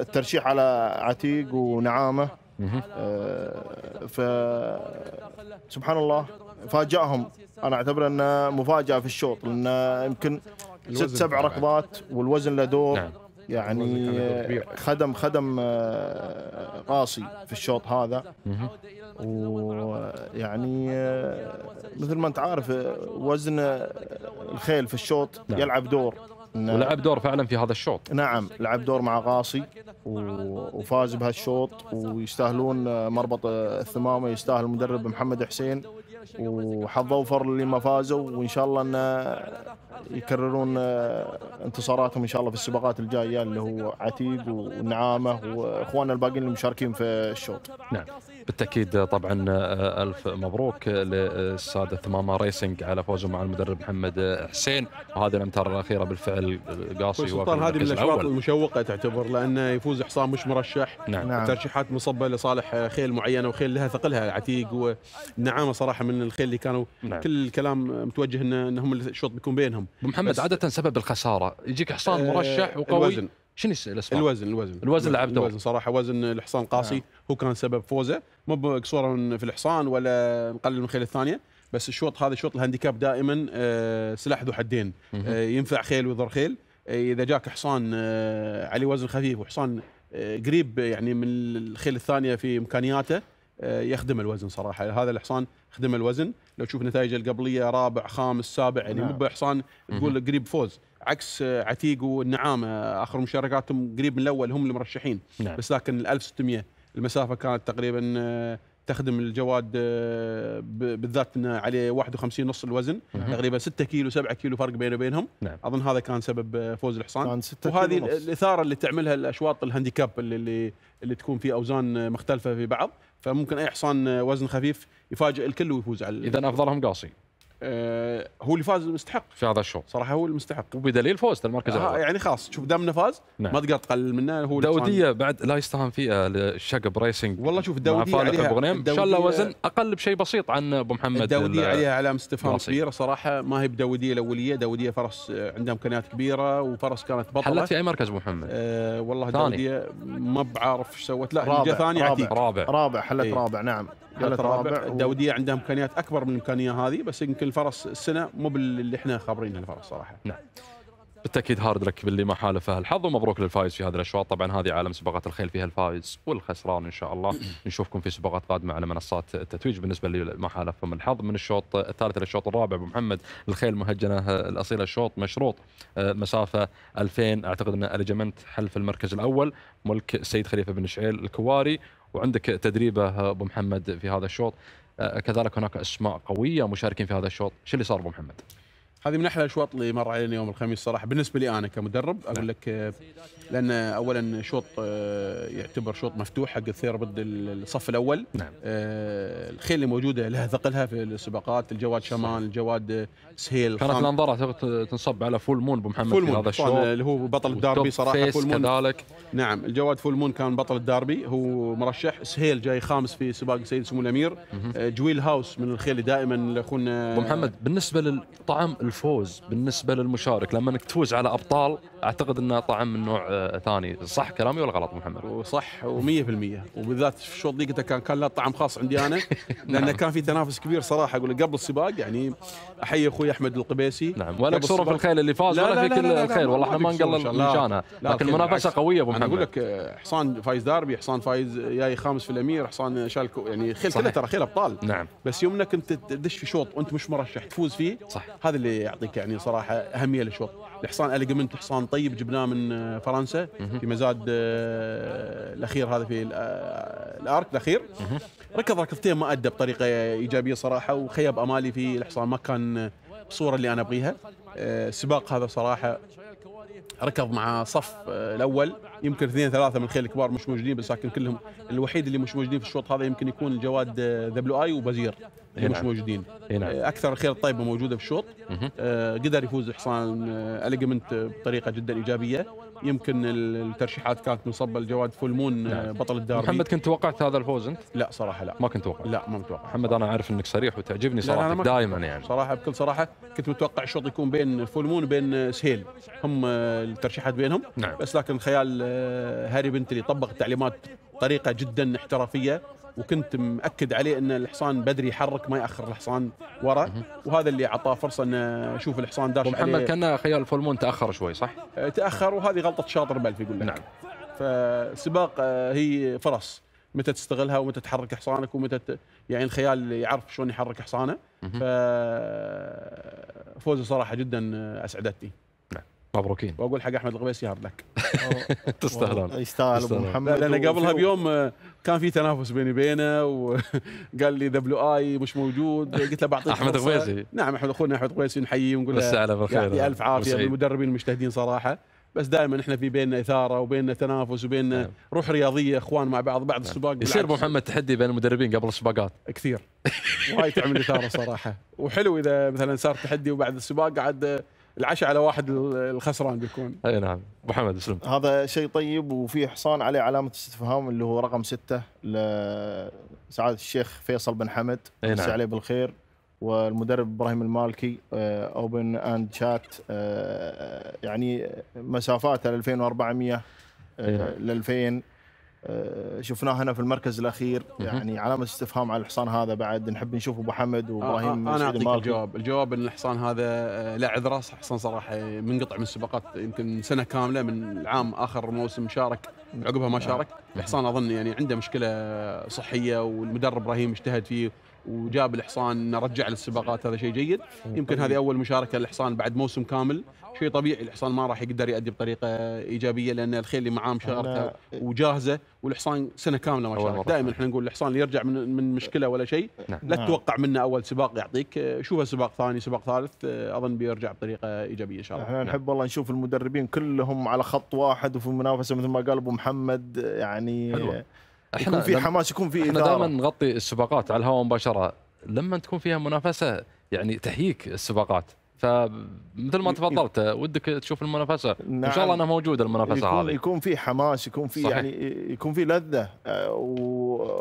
[SPEAKER 3] الترشيح على عتيق ونعامه آه، ف سبحان الله فاجأهم انا اعتبر انه مفاجاه في الشوط لانه يمكن ست سبع ركضات والوزن له دور نعم. يعني خدم خدم قاسي آه، في الشوط هذا ويعني آه، مثل ما انت عارف وزن الخيل في الشوط نعم. يلعب دور ولعب دور فعلا في هذا الشوط نعم لعب دور مع قاسي وفاز بهالشوط ويستاهلون آه، مربط الثمامه يستاهل المدرب محمد حسين وحظ اوفر لما فازوا وان شاء الله ان يكررون آه، انتصاراتهم ان شاء الله في السباقات الجايه اللي هو عتيق والنعامه واخواننا الباقيين المشاركين في الشوط.
[SPEAKER 1] نعم. بالتاكيد طبعا آه، الف مبروك للساده ثمامه ريسنج على فوزه مع المدرب محمد حسين وهذه الامتار الاخيره بالفعل قاسي سلطان هذه من الاشواط
[SPEAKER 2] المشوقه تعتبر لانه يفوز حصان مش مرشح نعم. نعم. ترشيحات مصبه لصالح خيل معينه وخيل لها ثقلها عتيق ونعامه صراحه من الخيل اللي كانوا نعم. كل الكلام متوجه انهم الشوط بيكون بينهم محمد عاده سبب الخساره
[SPEAKER 1] يجيك حصان آه، مرشح وقوي الوزن.
[SPEAKER 2] شنو الاسباب؟ الوزن الوزن الوزن, الوزن لعب دور الوزن صراحه وزن الحصان قاسي نعم. هو كان سبب فوزه مو بقصوره في الحصان ولا نقلل من خيل الثانيه بس الشوط هذا الشوط الهانديكاب دائما آه، سلاح ذو حدين آه، ينفع خيل ويضر خيل آه، اذا جاك حصان عليه وزن خفيف وحصان قريب يعني من الخيل الثانيه في امكانياته آه، يخدم الوزن صراحه هذا الحصان خدم الوزن لو تشوف نتائجه القبليه رابع خامس سابع يعني نعم. مو بحصان تقول قريب فوز عكس آه، عتيق والنعامه آه، اخر مشاركاتهم قريب من الاول هم المرشحين نعم. بس لكن ال 1600 المسافه كانت تقريبا تخدم الجواد بالذات انه عليه 51 نص الوزن نعم. تقريبا 6 كيلو 7 كيلو فرق بينه وبينهم نعم. اظن هذا كان سبب فوز الحصان كان وهذه الاثاره اللي تعملها الاشواط الهانديكاب اللي اللي تكون في اوزان مختلفه في بعض فممكن اي حصان وزن خفيف يفاجئ الكل ويفوز على اذا افضلهم قاصي آه، هو اللي فاز المستحق في هذا الشوط صراحه هو المستحق وبدليل فوز المركز آه الاول يعني خلاص شوف انه فاز نعم. ما تقدر تقلل منه هو داوديه
[SPEAKER 1] بعد لا يستهان فيها الشقب آه، ريسنج والله شوف الداوديه عليها ان شاء الله وزن اقل بشيء بسيط عن ابو محمد الداوديه عليها علامه
[SPEAKER 2] استفهام كبيره صراحه ما هي بداوديه الاوليه داوديه فرس آه، عندها امكانيات كبيره وفرس كانت بطله حلت في
[SPEAKER 1] اي مركز ابو محمد
[SPEAKER 2] آه والله داوديه ما بعرف ايش سوت لا رابع ثاني رابع, رابع رابع حلت ايه. رابع نعم حلت رابع الدودية و... عندها امكانيات اكبر من الامكانيه هذه بس يمكن الفرس السنه مو باللي احنا خابرينها الفرس صراحه
[SPEAKER 1] نعم بالتاكيد هارد لك باللي ما حالفه الحظ ومبروك للفايز في هذه الاشواط طبعا هذه عالم سباقات الخيل فيها الفايز والخسران ان شاء الله نشوفكم في سباقات قادمه على منصات التتويج بالنسبه للي ما حالفهم الحظ من الشوط الثالث للشوط الرابع ابو محمد الخيل مهجنه الاصيله الشوط مشروط آه، مسافه 2000 اعتقد ان الجمنت حل في المركز الاول ملك السيد خليفه بن شعيل الكواري وعندك تدريبه ابو محمد في هذا الشوط آه، كذلك هناك اسماء قويه مشاركين في هذا الشوط شو اللي صار ابو محمد
[SPEAKER 2] هذه من احلى الاشواط اللي مر علينا يوم الخميس صراحه بالنسبه لي انا كمدرب اقول نعم. لك لان اولا شوط آه، يعتبر شوط مفتوح حق الثير ضد الصف الاول نعم. آه، الخيل اللي موجوده لها ثقلها في السباقات الجواد شمال الجواد سهيل كانت الانظار تنصب على فول مون ابو محمد فول مون. في هذا الشوط اللي هو بطل الداربي صراحه فول مون كذلك نعم الجواد فول مون كان بطل الداربي هو مرشح سهيل جاي خامس في سباق سيد سمو الامير آه، جويل هاوس من الخيل دائما اخونا ابو محمد
[SPEAKER 1] بالنسبه للطعم الفوز بالنسبه للمشارك لما انك تفوز على ابطال اعتقد انه طعم من نوع آه، ثاني صح كلامي ولا غلط محمد
[SPEAKER 2] صح و100% وبالذات في الشوط ذيك كان كان له طعم خاص عندي انا لانه نعم. كان في تنافس كبير صراحه اقول قبل السباق يعني احيي اخوي احمد القبيسي نعم ولا كسوره في الخيل اللي فاز ولا في كل الخيل والله احنا ما نقلل شانها لكن المنافسه قويه ابو محمد اقول لك آه، حصان فايز داربي حصان فايز جاي خامس في الامير حصان شال يعني خيل كلها ترى خيل ابطال نعم بس يوم انك انت تدش في شوط وانت مش مرشح تفوز فيه صح هذا اللي يعطيك يعني صراحه اهميه للشوط الحصان اليجمنت حصان طيب جبناه من آه، فرنسا في مزاد آه، الاخير هذا في آه، الارك الاخير ركض ركضتين ما ادى بطريقه ايجابيه صراحه وخيب امالي في الحصان ما كان الصوره اللي انا ابغيها السباق هذا صراحه ركض مع صف آه، الاول يمكن اثنين ثلاثه من الخيل الكبار مش موجودين بس لكن كلهم الوحيد اللي مش موجودين في الشوط هذا يمكن يكون الجواد آه، دبليو اي وبزير اللي مش موجودين آه، اكثر الخيل الطيبه موجوده في الشوط قدر يفوز حصان اليجمنت بطريقه جدا ايجابيه يمكن الترشيحات كانت مصبه لجواد فولمون نعم. بطل الدوري محمد كنت توقعت هذا الفوز انت؟ لا صراحه لا ما كنت توقع لا ما متوقع محمد انا اعرف
[SPEAKER 1] انك صريح وتعجبني صراحتك دائما يعني
[SPEAKER 2] صراحه بكل صراحه كنت متوقع الشوط يكون بين فولمون وبين سهيل هم آه، الترشيحات بينهم نعم. بس لكن خيال آه، هاري بنتلي طبق التعليمات بطريقه جدا احترافيه وكنت مأكد عليه ان الحصان بدري يحرك ما ياخر الحصان ورا وهذا اللي اعطاه فرصه ان اشوف الحصان داش محمد عليه كان
[SPEAKER 1] خيال فولمون تاخر شوي صح؟ أه،
[SPEAKER 2] تاخر وهذه غلطه شاطر بالفي يقول لك نعم فالسباق أه، هي فرص متى تستغلها ومتى تحرك حصانك ومتى ت... يعني الخيال يعرف شلون يحرك حصانه فوزه صراحه جدا اسعدتني مبروكين واقول حق احمد الغبيس يهب لك تستاهلون يستاهل ابو محمد لان قبلها بيوم آه، كان في تنافس بيني وبينه وقال لي دبليو اي مش موجود قلت له بعطيك احمد الغبيسي نعم احمد اخونا احمد الغبيسي نحييه ونقول له مساء بالخير الف عافيه المدربين المجتهدين صراحه بس دائما احنا في بيننا اثاره وبيننا تنافس وبيننا نعم. روح رياضيه اخوان مع بعض بعد نعم. السباق يصير ابو محمد
[SPEAKER 1] تحدي بين المدربين قبل السباقات كثير
[SPEAKER 2] وايد تعمل اثاره صراحه وحلو اذا مثلا صار تحدي وبعد السباق قعد العشاء على
[SPEAKER 3] واحد الخسران بيكون
[SPEAKER 1] اي نعم ابو حمد اسلم
[SPEAKER 3] هذا شيء طيب وفي حصان عليه علامه استفهام اللي هو رقم سته لسعاده الشيخ فيصل بن حمد اي نعم. عليه بالخير والمدرب ابراهيم المالكي اوبن اند شات يعني مسافات 2400 آه، نعم. ل 2000 آه، شفناه هنا في المركز الاخير يعني علامه استفهام على الحصان هذا بعد نحب نشوف ابو حمد آه، وابراهيم آه آه انا اعطيك الجواب
[SPEAKER 2] الجواب ان الحصان هذا آه، لا عذره حصان صراحه منقطع من السباقات يمكن سنه كامله من العام اخر موسم شارك عقبها ما شارك الحصان اظن يعني عنده مشكله صحيه والمدرب ابراهيم اجتهد فيه وجاب الحصان رجع للسباقات هذا شيء جيد يمكن هذه اول مشاركه للحصان بعد موسم كامل شيء طبيعي الحصان ما راح يقدر يؤدي بطريقه ايجابيه لان الخيل اللي معاه مشاركه وجاهزه والحصان سنه كامله ما شارك دائما احنا نقول الحصان اللي يرجع من من مشكله ولا شيء نعم. لا نعم. تتوقع منه اول سباق يعطيك شوفه سباق ثاني سباق ثالث اظن بيرجع بطريقه ايجابيه ان شاء الله احنا
[SPEAKER 3] نحب والله نشوف المدربين كلهم على خط واحد وفي منافسه مثل ما قال ابو محمد يعني حلوة. احنا يكون في حماس يكون في احنا دائما
[SPEAKER 1] نغطي السباقات على الهواء مباشره لما تكون فيها منافسه يعني تحييك السباقات فمثل ما تفضلت ودك تشوف المنافسه نعم. ان شاء الله نعم. انها موجوده المنافسه يكون هذه
[SPEAKER 3] يكون في حماس يكون في يعني يكون في لذه آه، و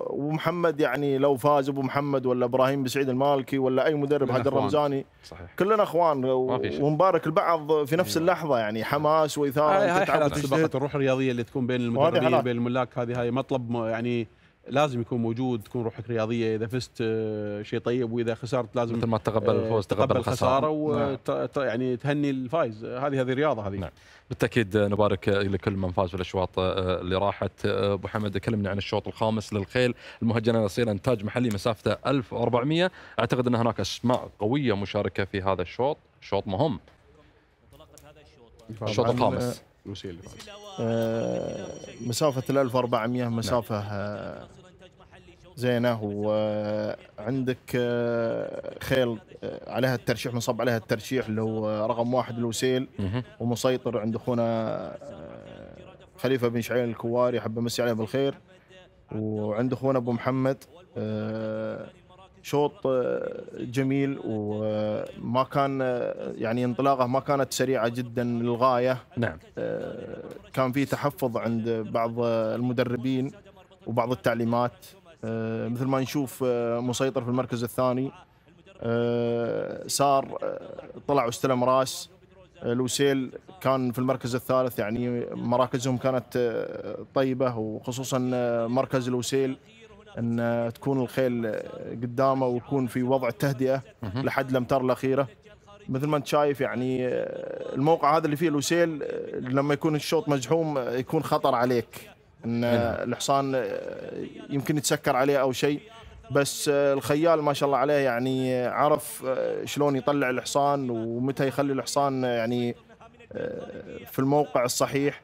[SPEAKER 3] ومحمد يعني لو فاز ابو محمد ولا ابراهيم بسعيد المالكي ولا اي مدرب هذا الرمزاني صحيح. كلنا اخوان ونبارك البعض في نفس أيوة. اللحظه يعني حماس واثاره هاي, هاي حالات سباقات
[SPEAKER 2] الروح الرياضيه اللي تكون بين المدربين بين الملاك هذه هاي مطلب يعني لازم يكون موجود تكون روحك رياضيه اذا فزت آه، شيء طيب واذا خسرت لازم مثل ما تقبل آه، الفوز تقبل الخساره وت... نعم. يعني تهني الفايز هذه هذه رياضه هذه نعم.
[SPEAKER 1] بالتاكيد نبارك لكل من فاز في الاشواط آه، اللي راحت ابو حمد كلمنا عن الشوط الخامس للخيل المهجنه الاصيله انتاج محلي مسافته 1400 اعتقد ان هناك اسماء قويه مشاركه في هذا الشوط شوط مهم
[SPEAKER 3] الشوط الخامس الوسيله اللي فاتت آه، مسافه ال 1400 نعم. مسافه آه، زينه وعندك آه، خيل عليها الترشيح منصب عليها الترشيح اللي هو رقم واحد الوسيل ومسيطر عند اخونا خليفه بن شعيل الكواري حب امسي عليه بالخير وعند اخونا ابو محمد شوط آه، جميل وما كان آه، يعني انطلاقه ما كانت سريعه جدا للغايه نعم آه، كان في تحفظ عند بعض المدربين وبعض التعليمات مثل ما نشوف مسيطر في المركز الثاني صار طلع واستلم راس لوسيل كان في المركز الثالث يعني مراكزهم كانت طيبه وخصوصا مركز لوسيل ان تكون الخيل قدامه ويكون في وضع التهدئه لحد الامتار الاخيره مثل ما انت شايف يعني الموقع هذا اللي فيه الوسيل لما يكون الشوط مزحوم يكون خطر عليك ان الحصان يمكن يتسكر عليه او شيء بس الخيال ما شاء الله عليه يعني عرف شلون يطلع الحصان ومتى يخلي الحصان يعني في الموقع الصحيح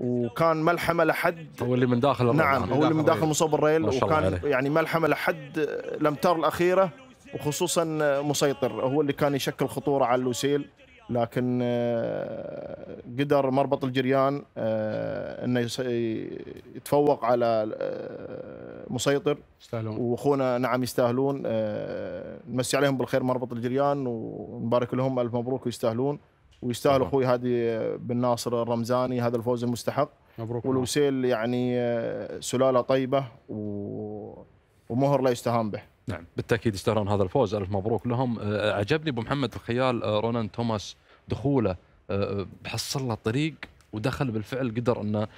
[SPEAKER 3] وكان ملحمه لحد هو اللي من داخل نعم هو اللي من داخل مصوب الريل وكان عليه. يعني ملحمه لحد الامتار الاخيره وخصوصا مسيطر هو اللي كان يشكل خطوره على اللوسيل لكن آه، قدر مربط الجريان آه، انه يتفوق على آه، مسيطر يستاهلون واخونا نعم يستاهلون نمسي عليهم بالخير مربط الجريان ونبارك لهم الف مبروك ويستاهلون ويستاهل اخوي هادي بن ناصر الرمزاني هذا الفوز المستحق مبروك والوسيل يعني آه، سلاله طيبه و... ومهر لا يستهان به
[SPEAKER 1] نعم بالتاكيد يستاهلون هذا الفوز الف مبروك لهم آه، عجبني ابو محمد الخيال آه، رونان توماس دخوله حصل له طريق ودخل بالفعل قدر انه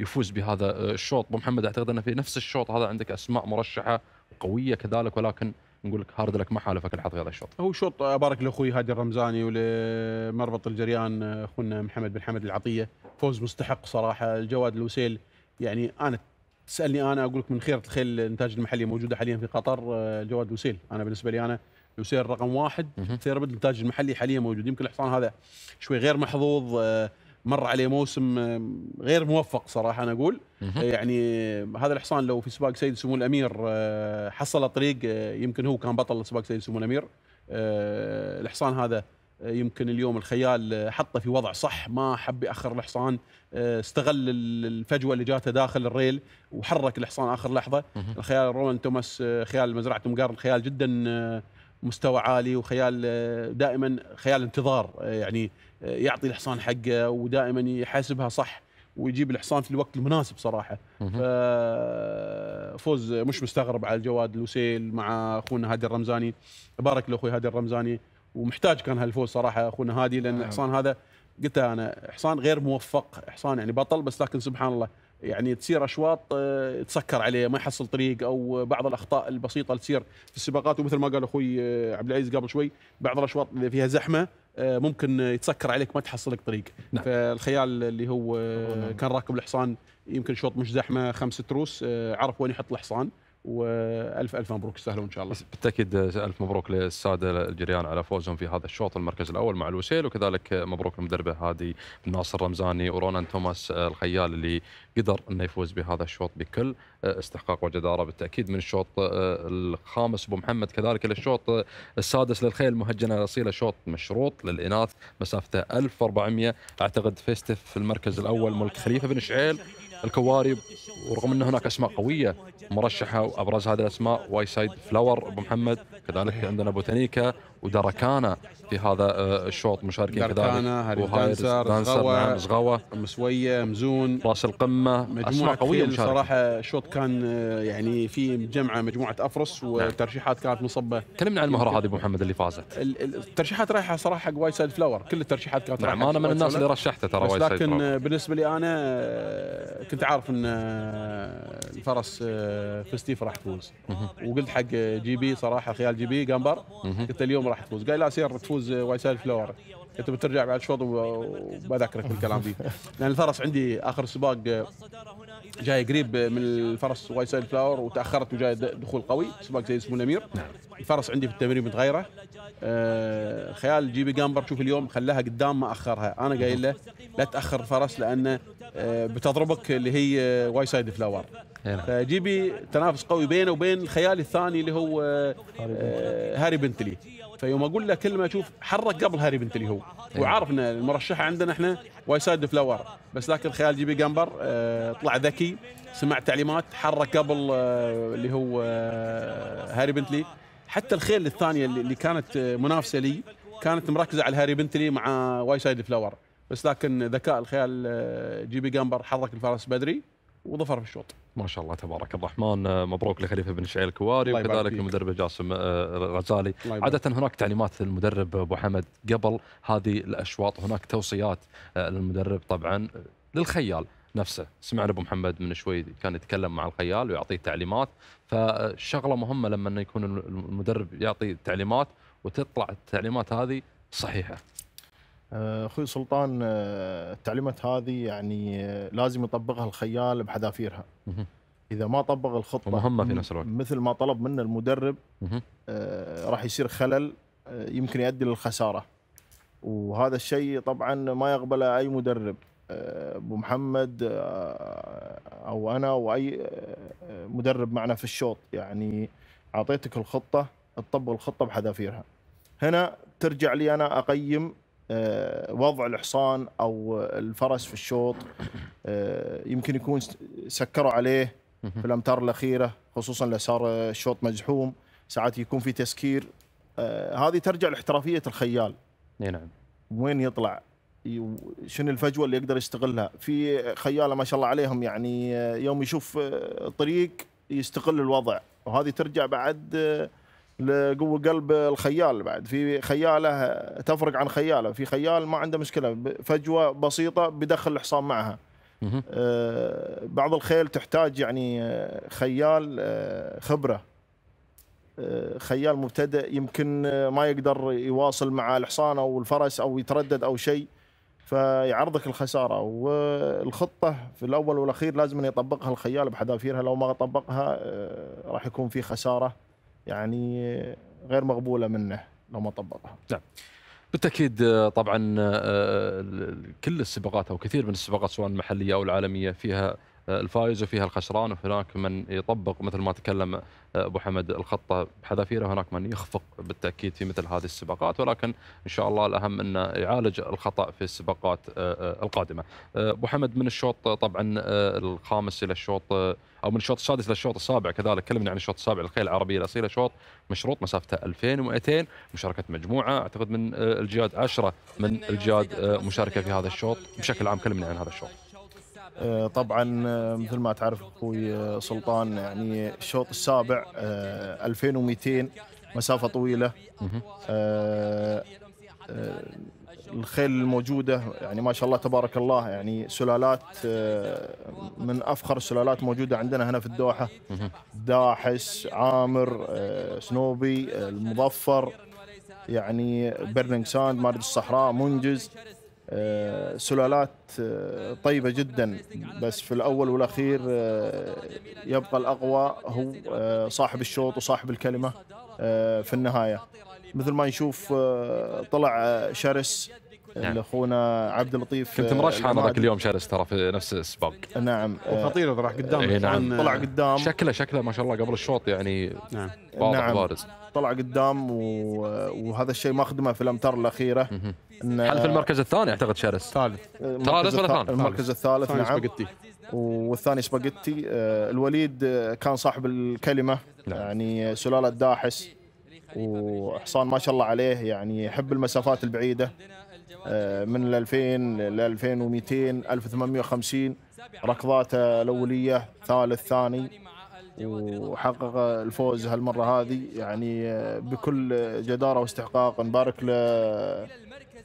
[SPEAKER 1] يفوز بهذا الشوط ابو محمد اعتقد انه في نفس الشوط هذا عندك اسماء مرشحه قويه كذلك ولكن نقول لك هارد لك ما حالفك الحظ هذا الشوط
[SPEAKER 2] هو شوط ابارك لاخوي هادي الرمزاني ولمربط الجريان اخونا محمد بن حمد العطيه فوز مستحق صراحه الجواد الوسيل يعني انا تسالني انا اقول لك من خيره الخيل الانتاج المحلي موجوده حاليا في قطر الجواد الوسيل انا بالنسبه لي انا الوسيل رقم واحد ثيرابد الانتاج المحلي حاليا موجود يمكن الحصان هذا شوي غير محظوظ مر عليه موسم غير موفق صراحه انا اقول آه، يعني آه، هذا الحصان لو في سباق سيد سمو الامير آه، حصل طريق يمكن هو كان بطل سباق سيد سمو الامير الحصان هذا يمكن اليوم الخيال حطه في وضع صح ما حب ياخر الحصان استغل الفجوه اللي جاته داخل الريل وحرك الحصان اخر لحظه الخيال رولان توماس خيال مزرعه مقارن خيال جدا مستوى عالي وخيال آه، دائما خيال انتظار آه، يعني آه، يعطي الحصان حقه ودائما يحاسبها صح ويجيب الحصان في الوقت المناسب صراحه فوز مش مستغرب على الجواد الوسيل مع اخونا هادي الرمزاني بارك لاخوي هادي الرمزاني ومحتاج كان هالفوز صراحه اخونا هادي لان نعم. الحصان هذا قلت انا حصان غير موفق حصان يعني بطل بس لكن سبحان الله يعني تصير اشواط آه، تسكر عليه ما يحصل طريق او بعض الاخطاء البسيطه اللي تصير في السباقات ومثل ما قال اخوي آه، عبد العزيز قبل شوي بعض الاشواط اللي فيها زحمه آه، ممكن يتسكر عليك ما تحصلك طريق نعم. فالخيال اللي هو نعم. كان راكب الحصان يمكن شوط مش زحمه خمس تروس عرف وين يحط الحصان والف الف مبروك يستاهلون ان شاء الله
[SPEAKER 1] بالتاكيد آه، الف مبروك للساده الجريان على فوزهم في هذا الشوط المركز الاول مع الوسيل وكذلك آه، مبروك لمدربه هادي بن ناصر رمزاني ورونان توماس آه، الخيال اللي قدر انه يفوز بهذا الشوط بكل استحقاق وجداره بالتاكيد من الشوط الخامس ابو محمد كذلك الى الشوط السادس للخيل المهجنه الاصيله شوط مشروط للاناث مسافته 1400 اعتقد فيستف في المركز الاول ملك خليفه بن شعيل الكواري ورغم أن هناك أسماء قوية مرشحة وأبرز هذه الأسماء واي سايد فلاور أبو محمد كذلك عندنا بوتانيكا ودركانا في هذا آه، الشوط مشاركين كذلك ودانسر غوة
[SPEAKER 2] مزغوة مسوية مزون راس القمة مجموعة قوية صراحة الشوط كان آه، يعني في جمعة مجموعة أفرس نعم. والترشيحات كانت مصبة
[SPEAKER 1] كلمنا عن المهرة هذه أبو محمد اللي فازت
[SPEAKER 2] الترشيحات رايحة صراحة حق وايد سايد فلاور كل الترشيحات كانت نعم أنا من الناس اللي رشحته ترى وايد سايد لكن بالنسبة لي أنا آه، كنت عارف أن الفرس فستيف راح تفوز وقلت حق جي بي صراحة خيال جي بي قنبر قلت اليوم راح تفوز قال لا سير تفوز وايسال فلور انت بترجع بعد شوط وبذكرك بالكلام ذي لان الفرس عندي اخر سباق جاي قريب من الفرس وايسال فلاور وتاخرت وجاي دخول قوي سباق زي اسمه الامير نعم. الفرس عندي في التمرين متغيره آه خيال جيبي جامبر شوف اليوم خلاها قدام ما اخرها انا قايل له لا تاخر الفرس لانه آه بتضربك اللي هي واي سايد فلاور نعم. فجيبي تنافس قوي بينه وبين خيالي الثاني اللي هو آه هاري آه، بنتلي فيوم اقول له كلمه اشوف حرك قبل هاري بنت اللي هو أيوة. وعارف ان المرشحه عندنا احنا واي سايد فلاور بس ذاك الخيال جيبي جامبر آه، طلع ذكي سمع التعليمات حرك قبل آه، اللي هو آه، هاري بنتلي حتى الخيل الثانيه اللي كانت منافسه لي كانت مركزه على هاري بنتلي مع واي سايد فلاور بس لكن ذكاء الخيال جيبي جامبر حرك الفرس بدري وظفر في الشوط ما
[SPEAKER 1] شاء الله تبارك الرحمن آه، مبروك لخليفه بن شعيل الكواري وكذلك المدرب جاسم الغزالي آه، عاده هناك تعليمات للمدرب ابو حمد قبل هذه الاشواط هناك توصيات آه، للمدرب طبعا للخيال نفسه سمعنا ابو محمد من شوي كان يتكلم مع الخيال ويعطيه تعليمات فشغله مهمه لما يكون المدرب يعطي تعليمات وتطلع التعليمات هذه صحيحه
[SPEAKER 3] آه، اخوي سلطان آه، التعليمات هذه يعني آه، لازم يطبقها الخيال بحذافيرها اذا ما طبق الخطه مهمه في نفس الوقت مثل ما طلب منه المدرب راح يصير خلل يمكن يؤدي للخساره وهذا الشيء طبعا ما يقبله اي مدرب ابو محمد او انا واي مدرب معنا في الشوط يعني اعطيتك الخطه تطبق الخطه بحذافيرها هنا ترجع لي انا اقيم آه، وضع الحصان او الفرس في الشوط آه، يمكن يكون سكروا عليه في الامتار الاخيره خصوصا لو صار الشوط مزحوم ساعات يكون في تسكير آه، هذه ترجع لاحترافيه الخيال نعم وين يطلع شنو الفجوه اللي يقدر يستغلها في خياله ما شاء الله عليهم يعني يوم يشوف طريق يستغل الوضع وهذه ترجع بعد لقوه قلب الخيال بعد في خياله تفرق عن خياله في خيال ما عنده مشكله فجوه بسيطه بدخل الحصان معها آه، بعض الخيل تحتاج يعني آه، خيال آه، خبره خيال مبتدئ يمكن ما يقدر يواصل مع الحصان او الفرس او يتردد او شيء فيعرضك الخساره والخطه في الاول والاخير لازم أن يطبقها الخيال بحذافيرها لو ما طبقها راح يكون في خساره يعني غير مقبوله منه لو ما طبقها.
[SPEAKER 1] نعم. بالتاكيد طبعا آه، كل السباقات او كثير من السباقات سواء المحليه او العالميه فيها آه، الفائز وفيها الخسران وهناك من يطبق مثل ما تكلم ابو حمد الخطه بحذافيره هناك من يخفق بالتاكيد في مثل هذه السباقات ولكن ان شاء الله الاهم انه يعالج الخطا في السباقات آه، آه، القادمه. آه، ابو حمد من الشوط طبعا الخامس الى الشوط او من الشوط السادس للشوط السابع كذلك كلمنا عن الشوط السابع للخيل العربيه الاصيله شوط مشروط مسافته 2200 مشاركه مجموعه اعتقد من الجياد 10 من الجياد مشاركه في هذا الشوط بشكل عام كلمنا عن هذا الشوط.
[SPEAKER 3] آه، طبعا آه، مثل ما تعرف اخوي آه، سلطان يعني الشوط السابع 2200 مسافه طويله الخيل الموجوده يعني ما شاء الله تبارك الله يعني سلالات من افخر السلالات موجوده عندنا هنا في الدوحه داحس عامر سنوبي المظفر يعني برنينج ساند مارد الصحراء منجز آه، سلالات آه، طيبة جدا بس في الأول والأخير آه، يبقى الأقوى هو صاحب الشوط وصاحب الكلمة في النهاية مثل ما نشوف طلع شرس نعم. اخونا عبد اللطيف كنت مرشح انا آه، ذاك اليوم
[SPEAKER 1] شرس ترى في نفس السباق
[SPEAKER 3] نعم وخطير راح قدام
[SPEAKER 1] إيه نعم. طلع قدام شكله شكله ما شاء الله قبل الشوط يعني نعم واضح نعم. بارز
[SPEAKER 3] طلع قدام و... وهذا الشيء ما خدمه في الامتار الاخيره إن حل في المركز
[SPEAKER 1] الثاني اعتقد شرس ثالث
[SPEAKER 3] آه، ثالث ولا ثاني؟ المركز الثالث نعم سباجتي. والثاني سباجيتي آه، الوليد كان صاحب الكلمه نعم. يعني سلاله داحس وحصان ما شاء الله عليه يعني يحب المسافات البعيده آه، من 2000 ل 2200 1850 ركضاته الاوليه ثالث ثاني وحقق الفوز هالمره هذه يعني آه، بكل جداره واستحقاق نبارك له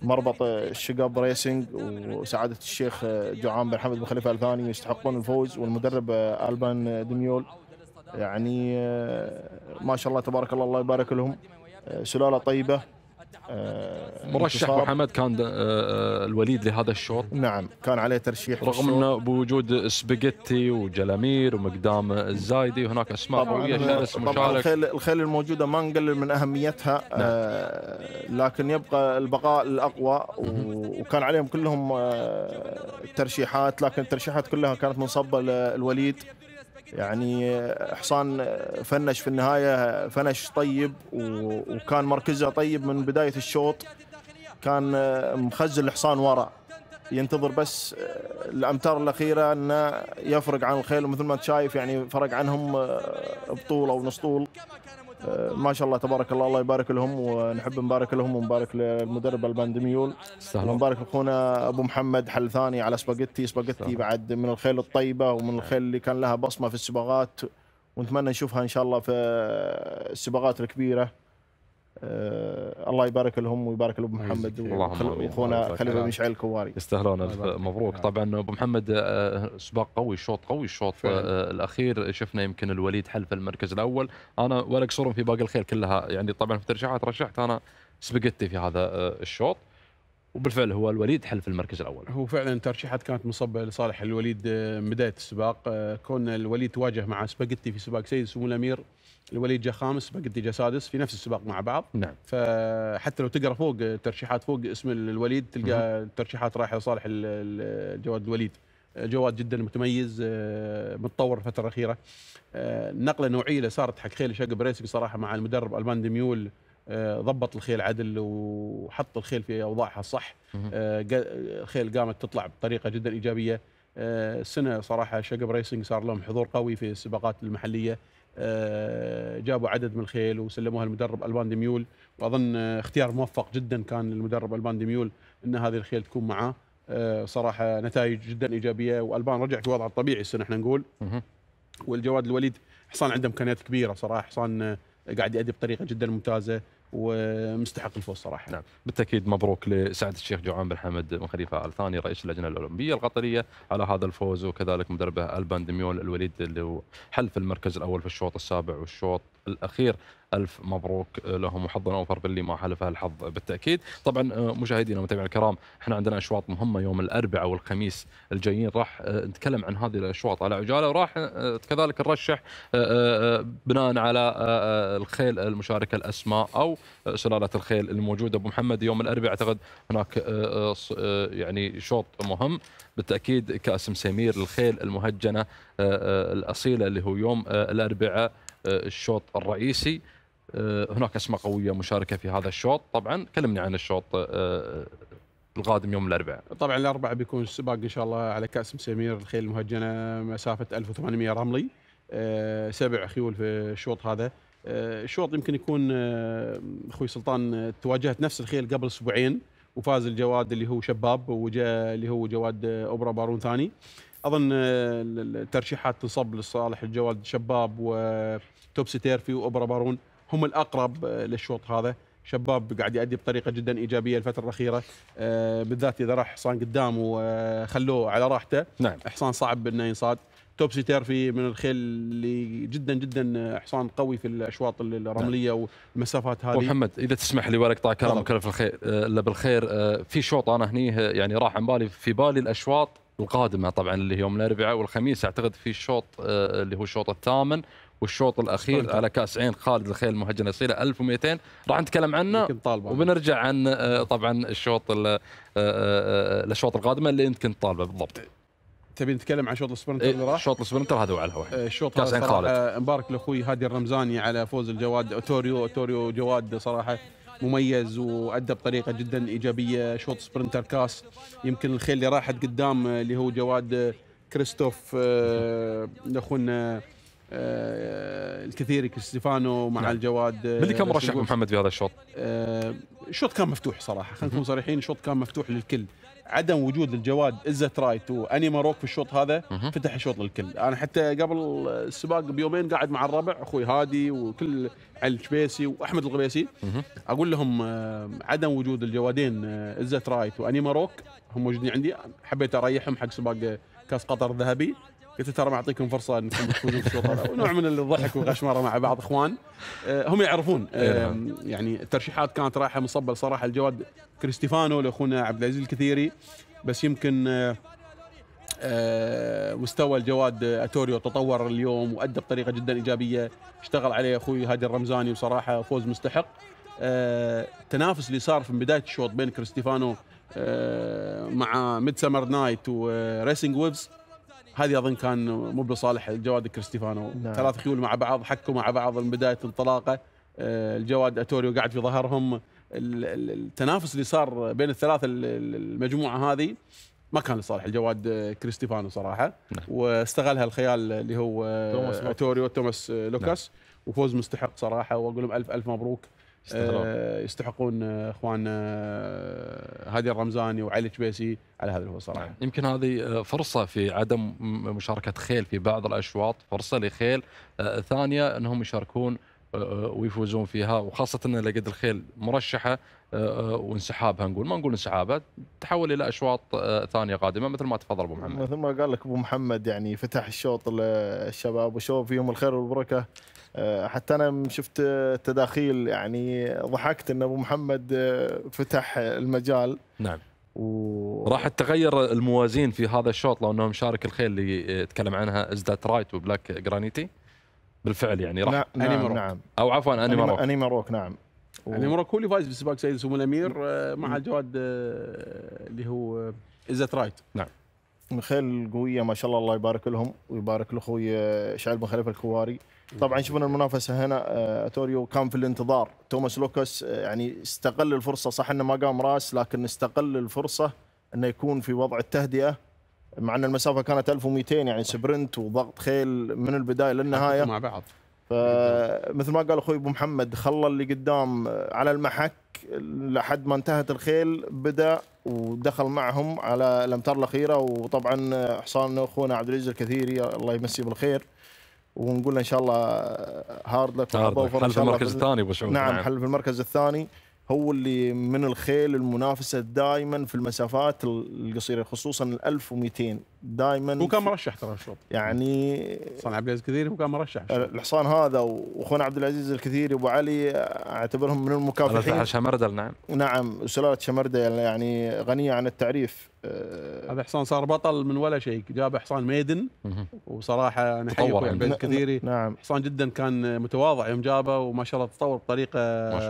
[SPEAKER 3] مربط الشقاب ريسنج وسعادة الشيخ جوعان بن حمد بن خليفة الثاني يستحقون الفوز والمدرب ألبان دميول يعني آه، ما شاء الله تبارك الله الله يبارك لهم سلالة طيبة آه، مرشح محمد
[SPEAKER 1] كان آه، آه،
[SPEAKER 3] الوليد لهذا الشوط نعم كان عليه ترشيح رغم انه
[SPEAKER 1] بوجود سباجيتي وجلامير ومقدام الزايدي وهناك اسماء قويه شرس مشارك الخيل,
[SPEAKER 3] الخيل الموجوده ما نقلل من اهميتها نعم. لكن يبقى البقاء الاقوى وكان عليهم كلهم ترشيحات لكن الترشيحات كلها كانت منصبه للوليد يعني حصان فنش في النهايه فنش طيب وكان مركزه طيب من بدايه الشوط كان مخزن الحصان وراء ينتظر بس آه، الامتار الاخيره انه يفرق عن الخيل ومثل ما انت شايف يعني فرق عنهم آه، بطول او نص طول آه، ما شاء الله تبارك الله الله يبارك لهم ونحب نبارك لهم ونبارك للمدرب الباندميول ونبارك لاخونا ابو محمد حل ثاني على سباجيتي سباجيتي بعد من الخيل الطيبه ومن الخيل اللي كان لها بصمه في السباقات ونتمنى نشوفها ان شاء الله في السباقات الكبيره آه، الله يبارك لهم ويبارك لابو محمد واخونا خليفه مشعل الكواري
[SPEAKER 1] يستاهلون الف مبروك نعم. طبعا ابو محمد آه، سباق قوي شوط قوي الشوط آه، الاخير شفنا يمكن الوليد حلف المركز الاول انا ولا قصور في باقي الخير كلها يعني طبعا في الترشيحات رشحت انا سبقتي في هذا الشوط وبالفعل هو الوليد حل في المركز الاول
[SPEAKER 2] هو فعلا ترشيحات كانت مصبه لصالح الوليد من بدايه السباق كون الوليد تواجه مع سباجيتي في سباق سيد سمو الامير الوليد جا خامس بقدي جا سادس في نفس السباق مع بعض نعم فحتى لو تقرا فوق ترشيحات فوق اسم الوليد تلقى الترشيحات رايحه لصالح جواد الوليد جواد جدا متميز متطور الفتره الاخيره نقله نوعيه اللي صارت حق خيل شق بريسك صراحه مع المدرب البان ديميول ضبط الخيل عدل وحط الخيل في اوضاعها الصح آه، الخيل قامت تطلع بطريقه جدا ايجابيه آه، السنه صراحه شقب ريسنج صار لهم حضور قوي في السباقات المحليه آه، جابوا عدد من الخيل وسلموها المدرب البان ديميول واظن اختيار موفق جدا كان المدرب البان ديميول ان هذه الخيل تكون معاه آه، صراحه نتائج جدا ايجابيه والبان رجع في وضعه الطبيعي السنه احنا نقول والجواد الوليد حصان عنده امكانيات كبيره صراحه حصان قاعد يأدي بطريقه جدا ممتازه ومستحق الفوز صراحه. نعم،
[SPEAKER 1] بالتاكيد مبروك لسعد الشيخ جوعان بن حمد بن خليفه ال ثاني رئيس اللجنه الاولمبيه القطريه على هذا الفوز وكذلك مدربه البان دميول الوليد اللي هو حل في المركز الاول في الشوط السابع والشوط الاخير الف مبروك لهم وحظا اوفر باللي ما حلفها الحظ بالتاكيد طبعا آه، مشاهدينا ومتابعينا الكرام احنا عندنا اشواط مهمه يوم الاربعاء والخميس الجايين راح آه، نتكلم عن هذه الاشواط على عجاله وراح آه، كذلك نرشح بناء على الخيل المشاركه الاسماء او سلاله الخيل الموجوده ابو محمد يوم الاربعاء اعتقد هناك يعني شوط مهم بالتاكيد كاسم سمير للخيل المهجنه الاصيله اللي هو يوم الاربعاء آه، الشوط الرئيسي آه، هناك اسماء قويه مشاركه في هذا الشوط طبعا كلمني عن الشوط آه، القادم يوم الاربعاء
[SPEAKER 2] طبعا الاربعاء بيكون السباق ان شاء الله على كاس مسامير الخيل المهجنه مسافه 1800 رملي سبع خيول في الشوط هذا الشوط يمكن يكون اخوي سلطان تواجهت نفس الخيل قبل اسبوعين وفاز الجواد اللي هو شباب وجاء اللي هو جواد اوبرا بارون ثاني اظن الترشيحات تنصب لصالح الجواد شباب و توب سيتيرفي وأبرا بارون هم الأقرب آه، للشوط هذا شباب قاعد يأدي بطريقة جدا إيجابية الفترة الأخيرة آه، بالذات إذا راح حصان قدامه وخلوه آه، على راحته نعم. حصان صعب أنه ينصاد توبسي تيرفي من الخيل اللي جدا جدا حصان قوي في الاشواط الرمليه نعم. والمسافات هذه محمد
[SPEAKER 1] اذا تسمح لي ولا اقطع كلامك الا بالخير في شوط انا هني يعني راح عن بالي في بالي الاشواط القادمه طبعا اللي هي يوم الاربعاء والخميس اعتقد في الشوط اللي هو الشوط الثامن والشوط الاخير على كاس عين خالد الخيل المهجن يصير 1200 راح نتكلم عنه وبنرجع عن آه، طبعا الشوط الاشواط آه، آه، القادمه اللي انت كنت طالبه بالضبط
[SPEAKER 2] تبي نتكلم عن شوط السبرنتر إيه، اللي راح؟
[SPEAKER 1] شوط السبرنتر هذا وعلى
[SPEAKER 2] الهواء الشوط كاس عين خالد مبارك لاخوي هادي الرمزاني على فوز الجواد اوتوريو اوتوريو جواد صراحه مميز وادى بطريقه جدا ايجابيه شوط سبرنتر كاس يمكن الخيل اللي راحت قدام اللي هو جواد كريستوف اخونا آه، الكثير كريستيفانو مع نعم. الجواد اللي آه، كان مرشح محمد في هذا الشوط؟ آه، الشوط كان مفتوح صراحه خلينا نكون صريحين الشوط كان مفتوح للكل عدم وجود الجواد ازة رايت واني ماروك في الشوط هذا فتح الشوط للكل انا حتى قبل السباق بيومين قاعد مع الربع اخوي هادي وكل علي الشبيسي واحمد الغبيسي اقول لهم عدم وجود الجوادين ازة رايت واني ماروك هم موجودين عندي حبيت اريحهم حق سباق كاس قطر الذهبي قلت ترى معطيكم فرصه انكم تفوزون في الشوط ونوع من الضحك والغشمره مع بعض اخوان آه، هم يعرفون نعم. يعني الترشيحات كانت رايحه مصبه صراحه الجواد كريستيفانو لاخونا عبد العزيز الكثيري بس يمكن آه، آه، مستوى الجواد اتوريو تطور اليوم وادى بطريقه جدا ايجابيه اشتغل عليه اخوي هادي الرمزاني وصراحه فوز مستحق التنافس اللي صار في بدايه الشوط بين كريستيفانو مع ميد سمر نايت وريسنج ويفز هذه اظن كان مو بصالح الجواد كريستيفانو نعم. ثلاث خيول مع بعض حكوا مع بعض من بدايه انطلاقه آه، الجواد اتوريو قاعد في ظهرهم التنافس اللي صار بين الثلاثه المجموعه هذه ما كان لصالح الجواد كريستيفانو صراحه نعم. واستغلها الخيال اللي هو توماس اتوريو توماس لوكاس نعم. وفوز مستحق صراحه واقول لهم الف الف مبروك آه، يستحقون آه، اخواننا آه، هادي الرمزاني وعلي الكبيسي على هذا الهو صراحه. نعم.
[SPEAKER 1] يمكن هذه فرصه في عدم مشاركه خيل في بعض الاشواط، فرصه لخيل ثانيه انهم يشاركون ويفوزون فيها وخاصة أن لقد الخيل مرشحة وانسحابها نقول ما نقول انسحابها تحول إلى أشواط ثانية قادمة مثل ما تفضل أبو محمد
[SPEAKER 3] مثل ما قال لك أبو محمد يعني فتح الشوط للشباب وشوف فيهم الخير والبركة آه، حتى انا شفت تداخيل يعني ضحكت ان ابو محمد آه، فتح المجال نعم و...
[SPEAKER 1] راح تتغير الموازين في هذا الشوط لو انه مشارك الخيل اللي تكلم عنها ازدات رايت وبلاك جرانيتي بالفعل يعني راح نعم انيمروك نعم،, نعم او عفوا
[SPEAKER 3] اني مروك نعم و... مروك
[SPEAKER 2] هو اللي فايز بسباق سيد سمو الامير آه، مع جواد اللي هو
[SPEAKER 3] ازدات رايت نعم من خيل قويه ما شاء الله الله يبارك لهم ويبارك لاخوي شعيب بن خليفه الكواري طبعا شفنا المنافسه هنا آه، اتوريو كان في الانتظار توماس لوكاس آه، يعني استغل الفرصه صح انه ما قام راس لكن استغل الفرصه انه يكون في وضع التهدئه مع ان المسافه كانت 1200 يعني سبرنت وضغط خيل من البدايه للنهايه مع بعض فمثل ما قال اخوي ابو محمد خلى اللي قدام آه، على المحك لحد ما انتهت الخيل بدا ودخل معهم على الامتار الاخيره وطبعا حصان اخونا عبد العزيز الكثيري الله يمسيه بالخير ونقول ان شاء الله هارد لك حل في المركز الثاني ابو سعود نعم حل في المركز الثاني هو اللي من الخيل المنافسه دائما في المسافات القصيره خصوصا ال 1200 دائما هو كان
[SPEAKER 2] مرشح ترى الشوط
[SPEAKER 3] يعني حصان عبد العزيز الكثيري هو كان مرشح الحصان هذا واخونا عبد العزيز الكثيري ابو علي اعتبرهم من المكافحين
[SPEAKER 1] شمردل نعم
[SPEAKER 3] نعم سلاله شمردل يعني غنيه عن التعريف
[SPEAKER 2] آه، هذا حصان صار بطل من ولا شيء جاب حصان ميدن وصراحه انا حي كثيري نعم حصان جدا كان متواضع يوم جابه وما شاء الله تطور بطريقه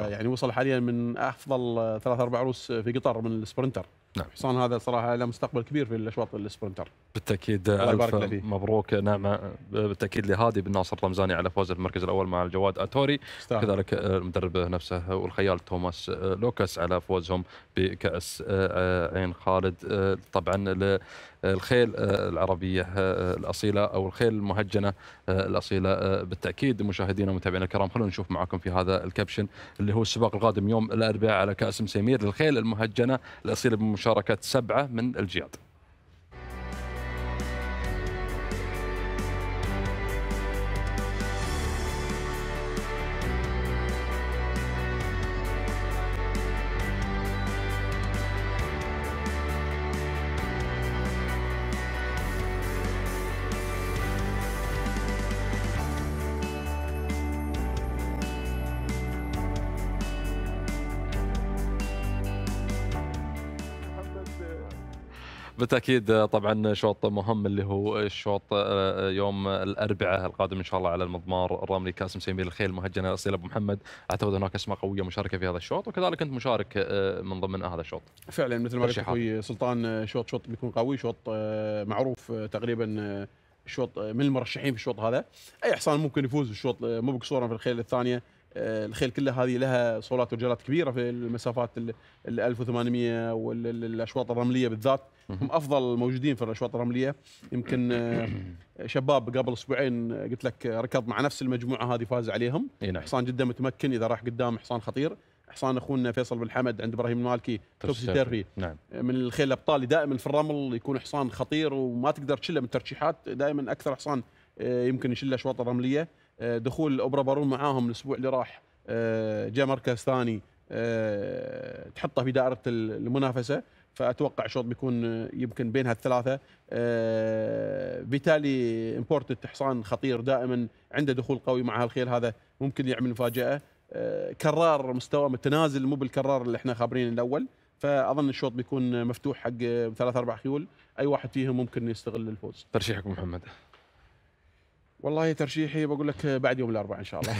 [SPEAKER 2] يعني وصل حاليا من افضل ثلاث اربع روس في قطر من السبرنتر نعم. حصان هذا صراحه له مستقبل كبير في الاشواط السبرنتر
[SPEAKER 1] بالتاكيد الف مبروك نعم بالتاكيد لهادي بن ناصر رمزاني على فوز المركز الاول مع الجواد اتوري كذلك آه، المدرب نفسه والخيال توماس آه، لوكاس على فوزهم بكاس آه، عين خالد طبعا الخيل آه، العربية آه، الأصيلة أو الخيل المهجنة آه، الأصيلة بالتأكيد مشاهدينا ومتابعينا الكرام خلونا نشوف معكم في هذا الكابشن اللي هو السباق القادم يوم الأربعاء على كأس مسيمير للخيل المهجنة الأصيلة بمشاركة سبعة من الجياد بالتاكيد آه، طبعا شوط مهم اللي هو الشوط آه، آه، يوم الاربعاء القادم ان شاء الله على المضمار الرملي كاسم سمير الخيل مهجن الاصيل ابو محمد اعتقد هناك اسماء قويه مشاركه في هذا الشوط وكذلك انت مشارك من ضمن هذا الشوط.
[SPEAKER 2] فعلا مثل ما قلت اخوي سلطان شوط شوط بيكون قوي شوط معروف تقريبا شوط من المرشحين في الشوط هذا اي حصان ممكن يفوز بالشوط مو بقصورا في الخيل الثانيه آه، الخيل كلها هذه لها صولات ورجالات كبيره في المسافات ال 1800 والاشواط الرمليه بالذات هم افضل موجودين في الاشواط الرمليه يمكن آه، شباب قبل اسبوعين آه، قلت لك ركض مع نفس المجموعه هذه فاز عليهم نعم. حصان جدا متمكن اذا راح قدام حصان خطير حصان اخونا فيصل بن حمد عند ابراهيم المالكي توبسي تيرفي نعم. من الخيل الابطال دائما في الرمل يكون حصان خطير وما تقدر تشله من الترشيحات دائما اكثر حصان يمكن يشله اشواط الرمليه آه، دخول اوبرا بارون معاهم الاسبوع اللي راح آه، جاء مركز ثاني آه، تحطه في دائره المنافسه فاتوقع شوط بيكون يمكن بين هالثلاثه فيتالي امبورتد حصان خطير دائما عنده دخول قوي مع هالخيل هذا ممكن يعمل مفاجاه كرار مستوى متنازل مو بالكرار اللي احنا خابرين الاول فاظن الشوط بيكون مفتوح حق ثلاث اربع خيول اي واحد فيهم ممكن يستغل الفوز
[SPEAKER 1] ترشيحك محمد
[SPEAKER 2] والله ترشيحي بقول لك بعد يوم الاربعاء ان شاء الله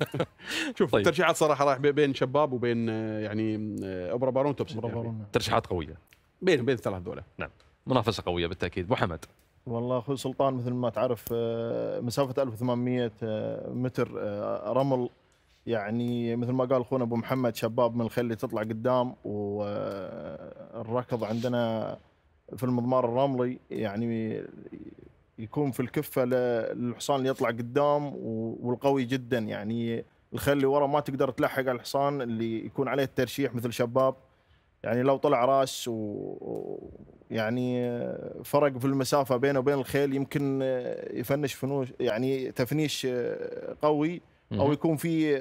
[SPEAKER 2] شوف طيب. الترشيحات صراحه راح بين شباب وبين يعني ابرا بارون توب ترشيحات قويه بين بين الثلاث دولة نعم
[SPEAKER 1] منافسه قويه بالتاكيد ابو حمد
[SPEAKER 3] والله اخوي سلطان مثل ما تعرف آه، مسافه 1800 آه، متر آه، رمل يعني مثل ما قال اخونا ابو محمد شباب من اللي تطلع قدام والركض عندنا في المضمار الرملي يعني يكون في الكفه للحصان اللي يطلع قدام والقوي جدا يعني الخيل اللي ورا ما تقدر تلحق على الحصان اللي يكون عليه الترشيح مثل شباب يعني لو طلع راس و يعني فرق في المسافه بينه وبين الخيل يمكن يفنش فنوش يعني تفنيش قوي او يكون في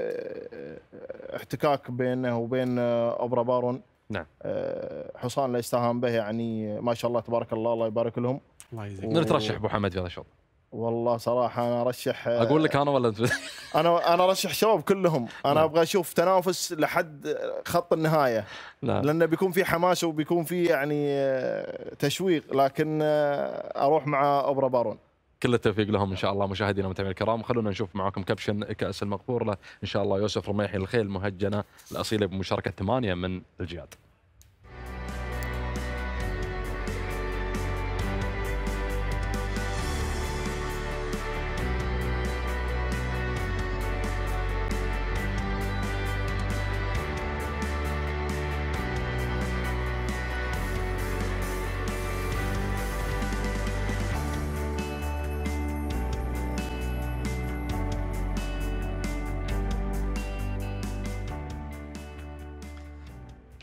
[SPEAKER 3] احتكاك بينه وبين ابرا بارون نعم آه، حصان لا يستهان به يعني ما شاء الله تبارك الله الله يبارك لهم الله يجزيك من ترشح ابو حمد في هذا الشوط؟ والله صراحه انا ارشح آه، اقول لك انا ولا انت انا انا ارشح شباب كلهم انا نعم. ابغى اشوف تنافس لحد خط النهايه نعم. لانه بيكون في حماس وبيكون في يعني آه، تشويق لكن اروح مع أوبرا بارون
[SPEAKER 1] كل التوفيق لهم ان شاء الله مشاهدينا ومتابعينا الكرام خلونا نشوف معاكم كابشن كاس المغفور له ان شاء الله يوسف رميحي الخيل مهجنه الاصيله بمشاركه ثمانيه من الجياد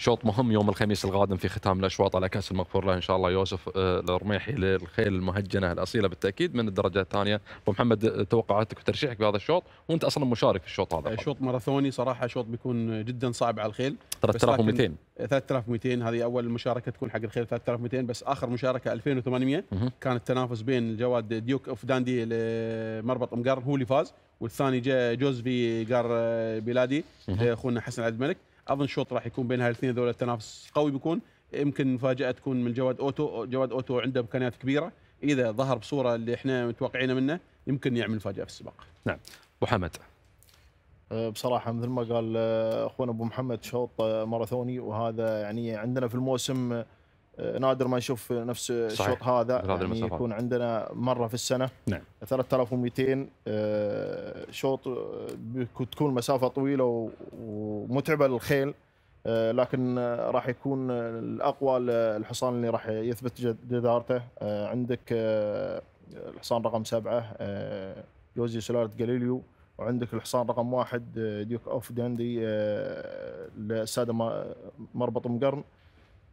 [SPEAKER 1] شوط مهم يوم الخميس القادم في ختام الاشواط على كاس المغفور له ان شاء الله يوسف الرميحي آه، للخيل المهجنه الاصيله بالتاكيد من الدرجه الثانيه ابو محمد آه، توقعاتك وترشيحك بهذا الشوط وانت اصلا مشارك في الشوط هذا
[SPEAKER 2] شوط ماراثوني صراحه شوط بيكون جدا صعب على الخيل 3200 3200 هذه اول مشاركه تكون حق الخيل 3200 بس اخر مشاركه 2800 كان التنافس بين جواد ديوك اوف داندي لمربط مقرن هو اللي فاز والثاني جاء جوزفي قار آه، بلادي اخونا حسن عبد الملك اظن الشوط راح يكون بين هالاثنين ذولا التنافس قوي بيكون يمكن مفاجاه تكون من جواد اوتو جواد اوتو عنده امكانيات كبيره اذا ظهر بصوره اللي احنا متوقعينها منه يمكن يعمل مفاجاه في السباق نعم ابو حمد
[SPEAKER 3] أه، بصراحه مثل ما قال أه، اخونا ابو محمد شوط أه، ماراثوني وهذا يعني عندنا في الموسم آه، نادر ما نشوف نفس الشوط هذا يعني يكون عندنا مره في السنه نعم 3200 آه، شوط آه، تكون مسافه طويله ومتعبه للخيل لكن راح يكون الاقوى الحصان اللي راح يثبت جدارته عندك الحصان رقم سبعه يوزي سلاله جاليليو وعندك الحصان رقم واحد ديوك اوف داندي للساده مربط مقرن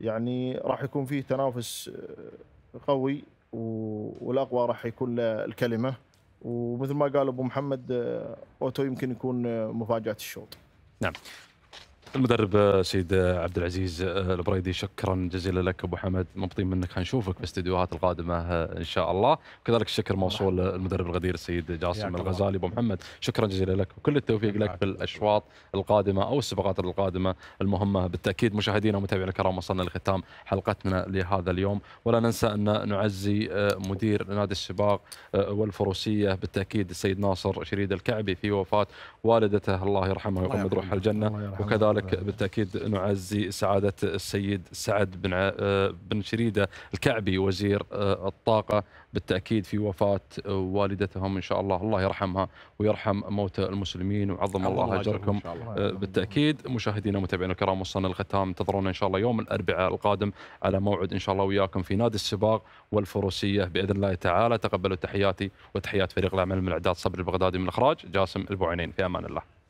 [SPEAKER 3] يعني راح يكون فيه تنافس آه، قوي والاقوى راح يكون الكلمه ومثل ما قال ابو محمد آه، اوتو يمكن يكون آه، مفاجاه الشوط. نعم
[SPEAKER 1] المدرب سيد عبد العزيز آه، البريدي شكرا جزيلا لك ابو حمد مبطين منك حنشوفك في الاستديوهات القادمه آه، ان شاء الله وكذلك الشكر موصول للمدرب نعم. الغدير السيد جاسم الغزالي ابو محمد شكرا جزيلا لك وكل التوفيق لك في الاشواط القادمه او السباقات القادمه المهمه بالتاكيد مشاهدينا ومتابعينا الكرام وصلنا لختام حلقتنا لهذا اليوم ولا ننسى ان نعزي آه، مدير نادي السباق والفروسيه بالتاكيد السيد ناصر شريد الكعبي في وفاه والدته الله يرحمه ويقوم روحها الجنه وكذلك بالتاكيد نعزي سعاده السيد سعد بن ع... آه، بن شريده الكعبي وزير آه، الطاقه بالتاكيد في وفاه والدتهم ان شاء الله الله يرحمها ويرحم موتى المسلمين وعظم الله اجركم آه، بالتاكيد مشاهدينا ومتابعينا الكرام وصلنا للختام انتظرونا ان شاء الله يوم الاربعاء القادم على موعد ان شاء الله وياكم في نادي السباق والفروسيه باذن الله تعالى تقبلوا تحياتي وتحيات فريق العمل من اعداد صبر البغدادي من الاخراج جاسم البوعينين في امان الله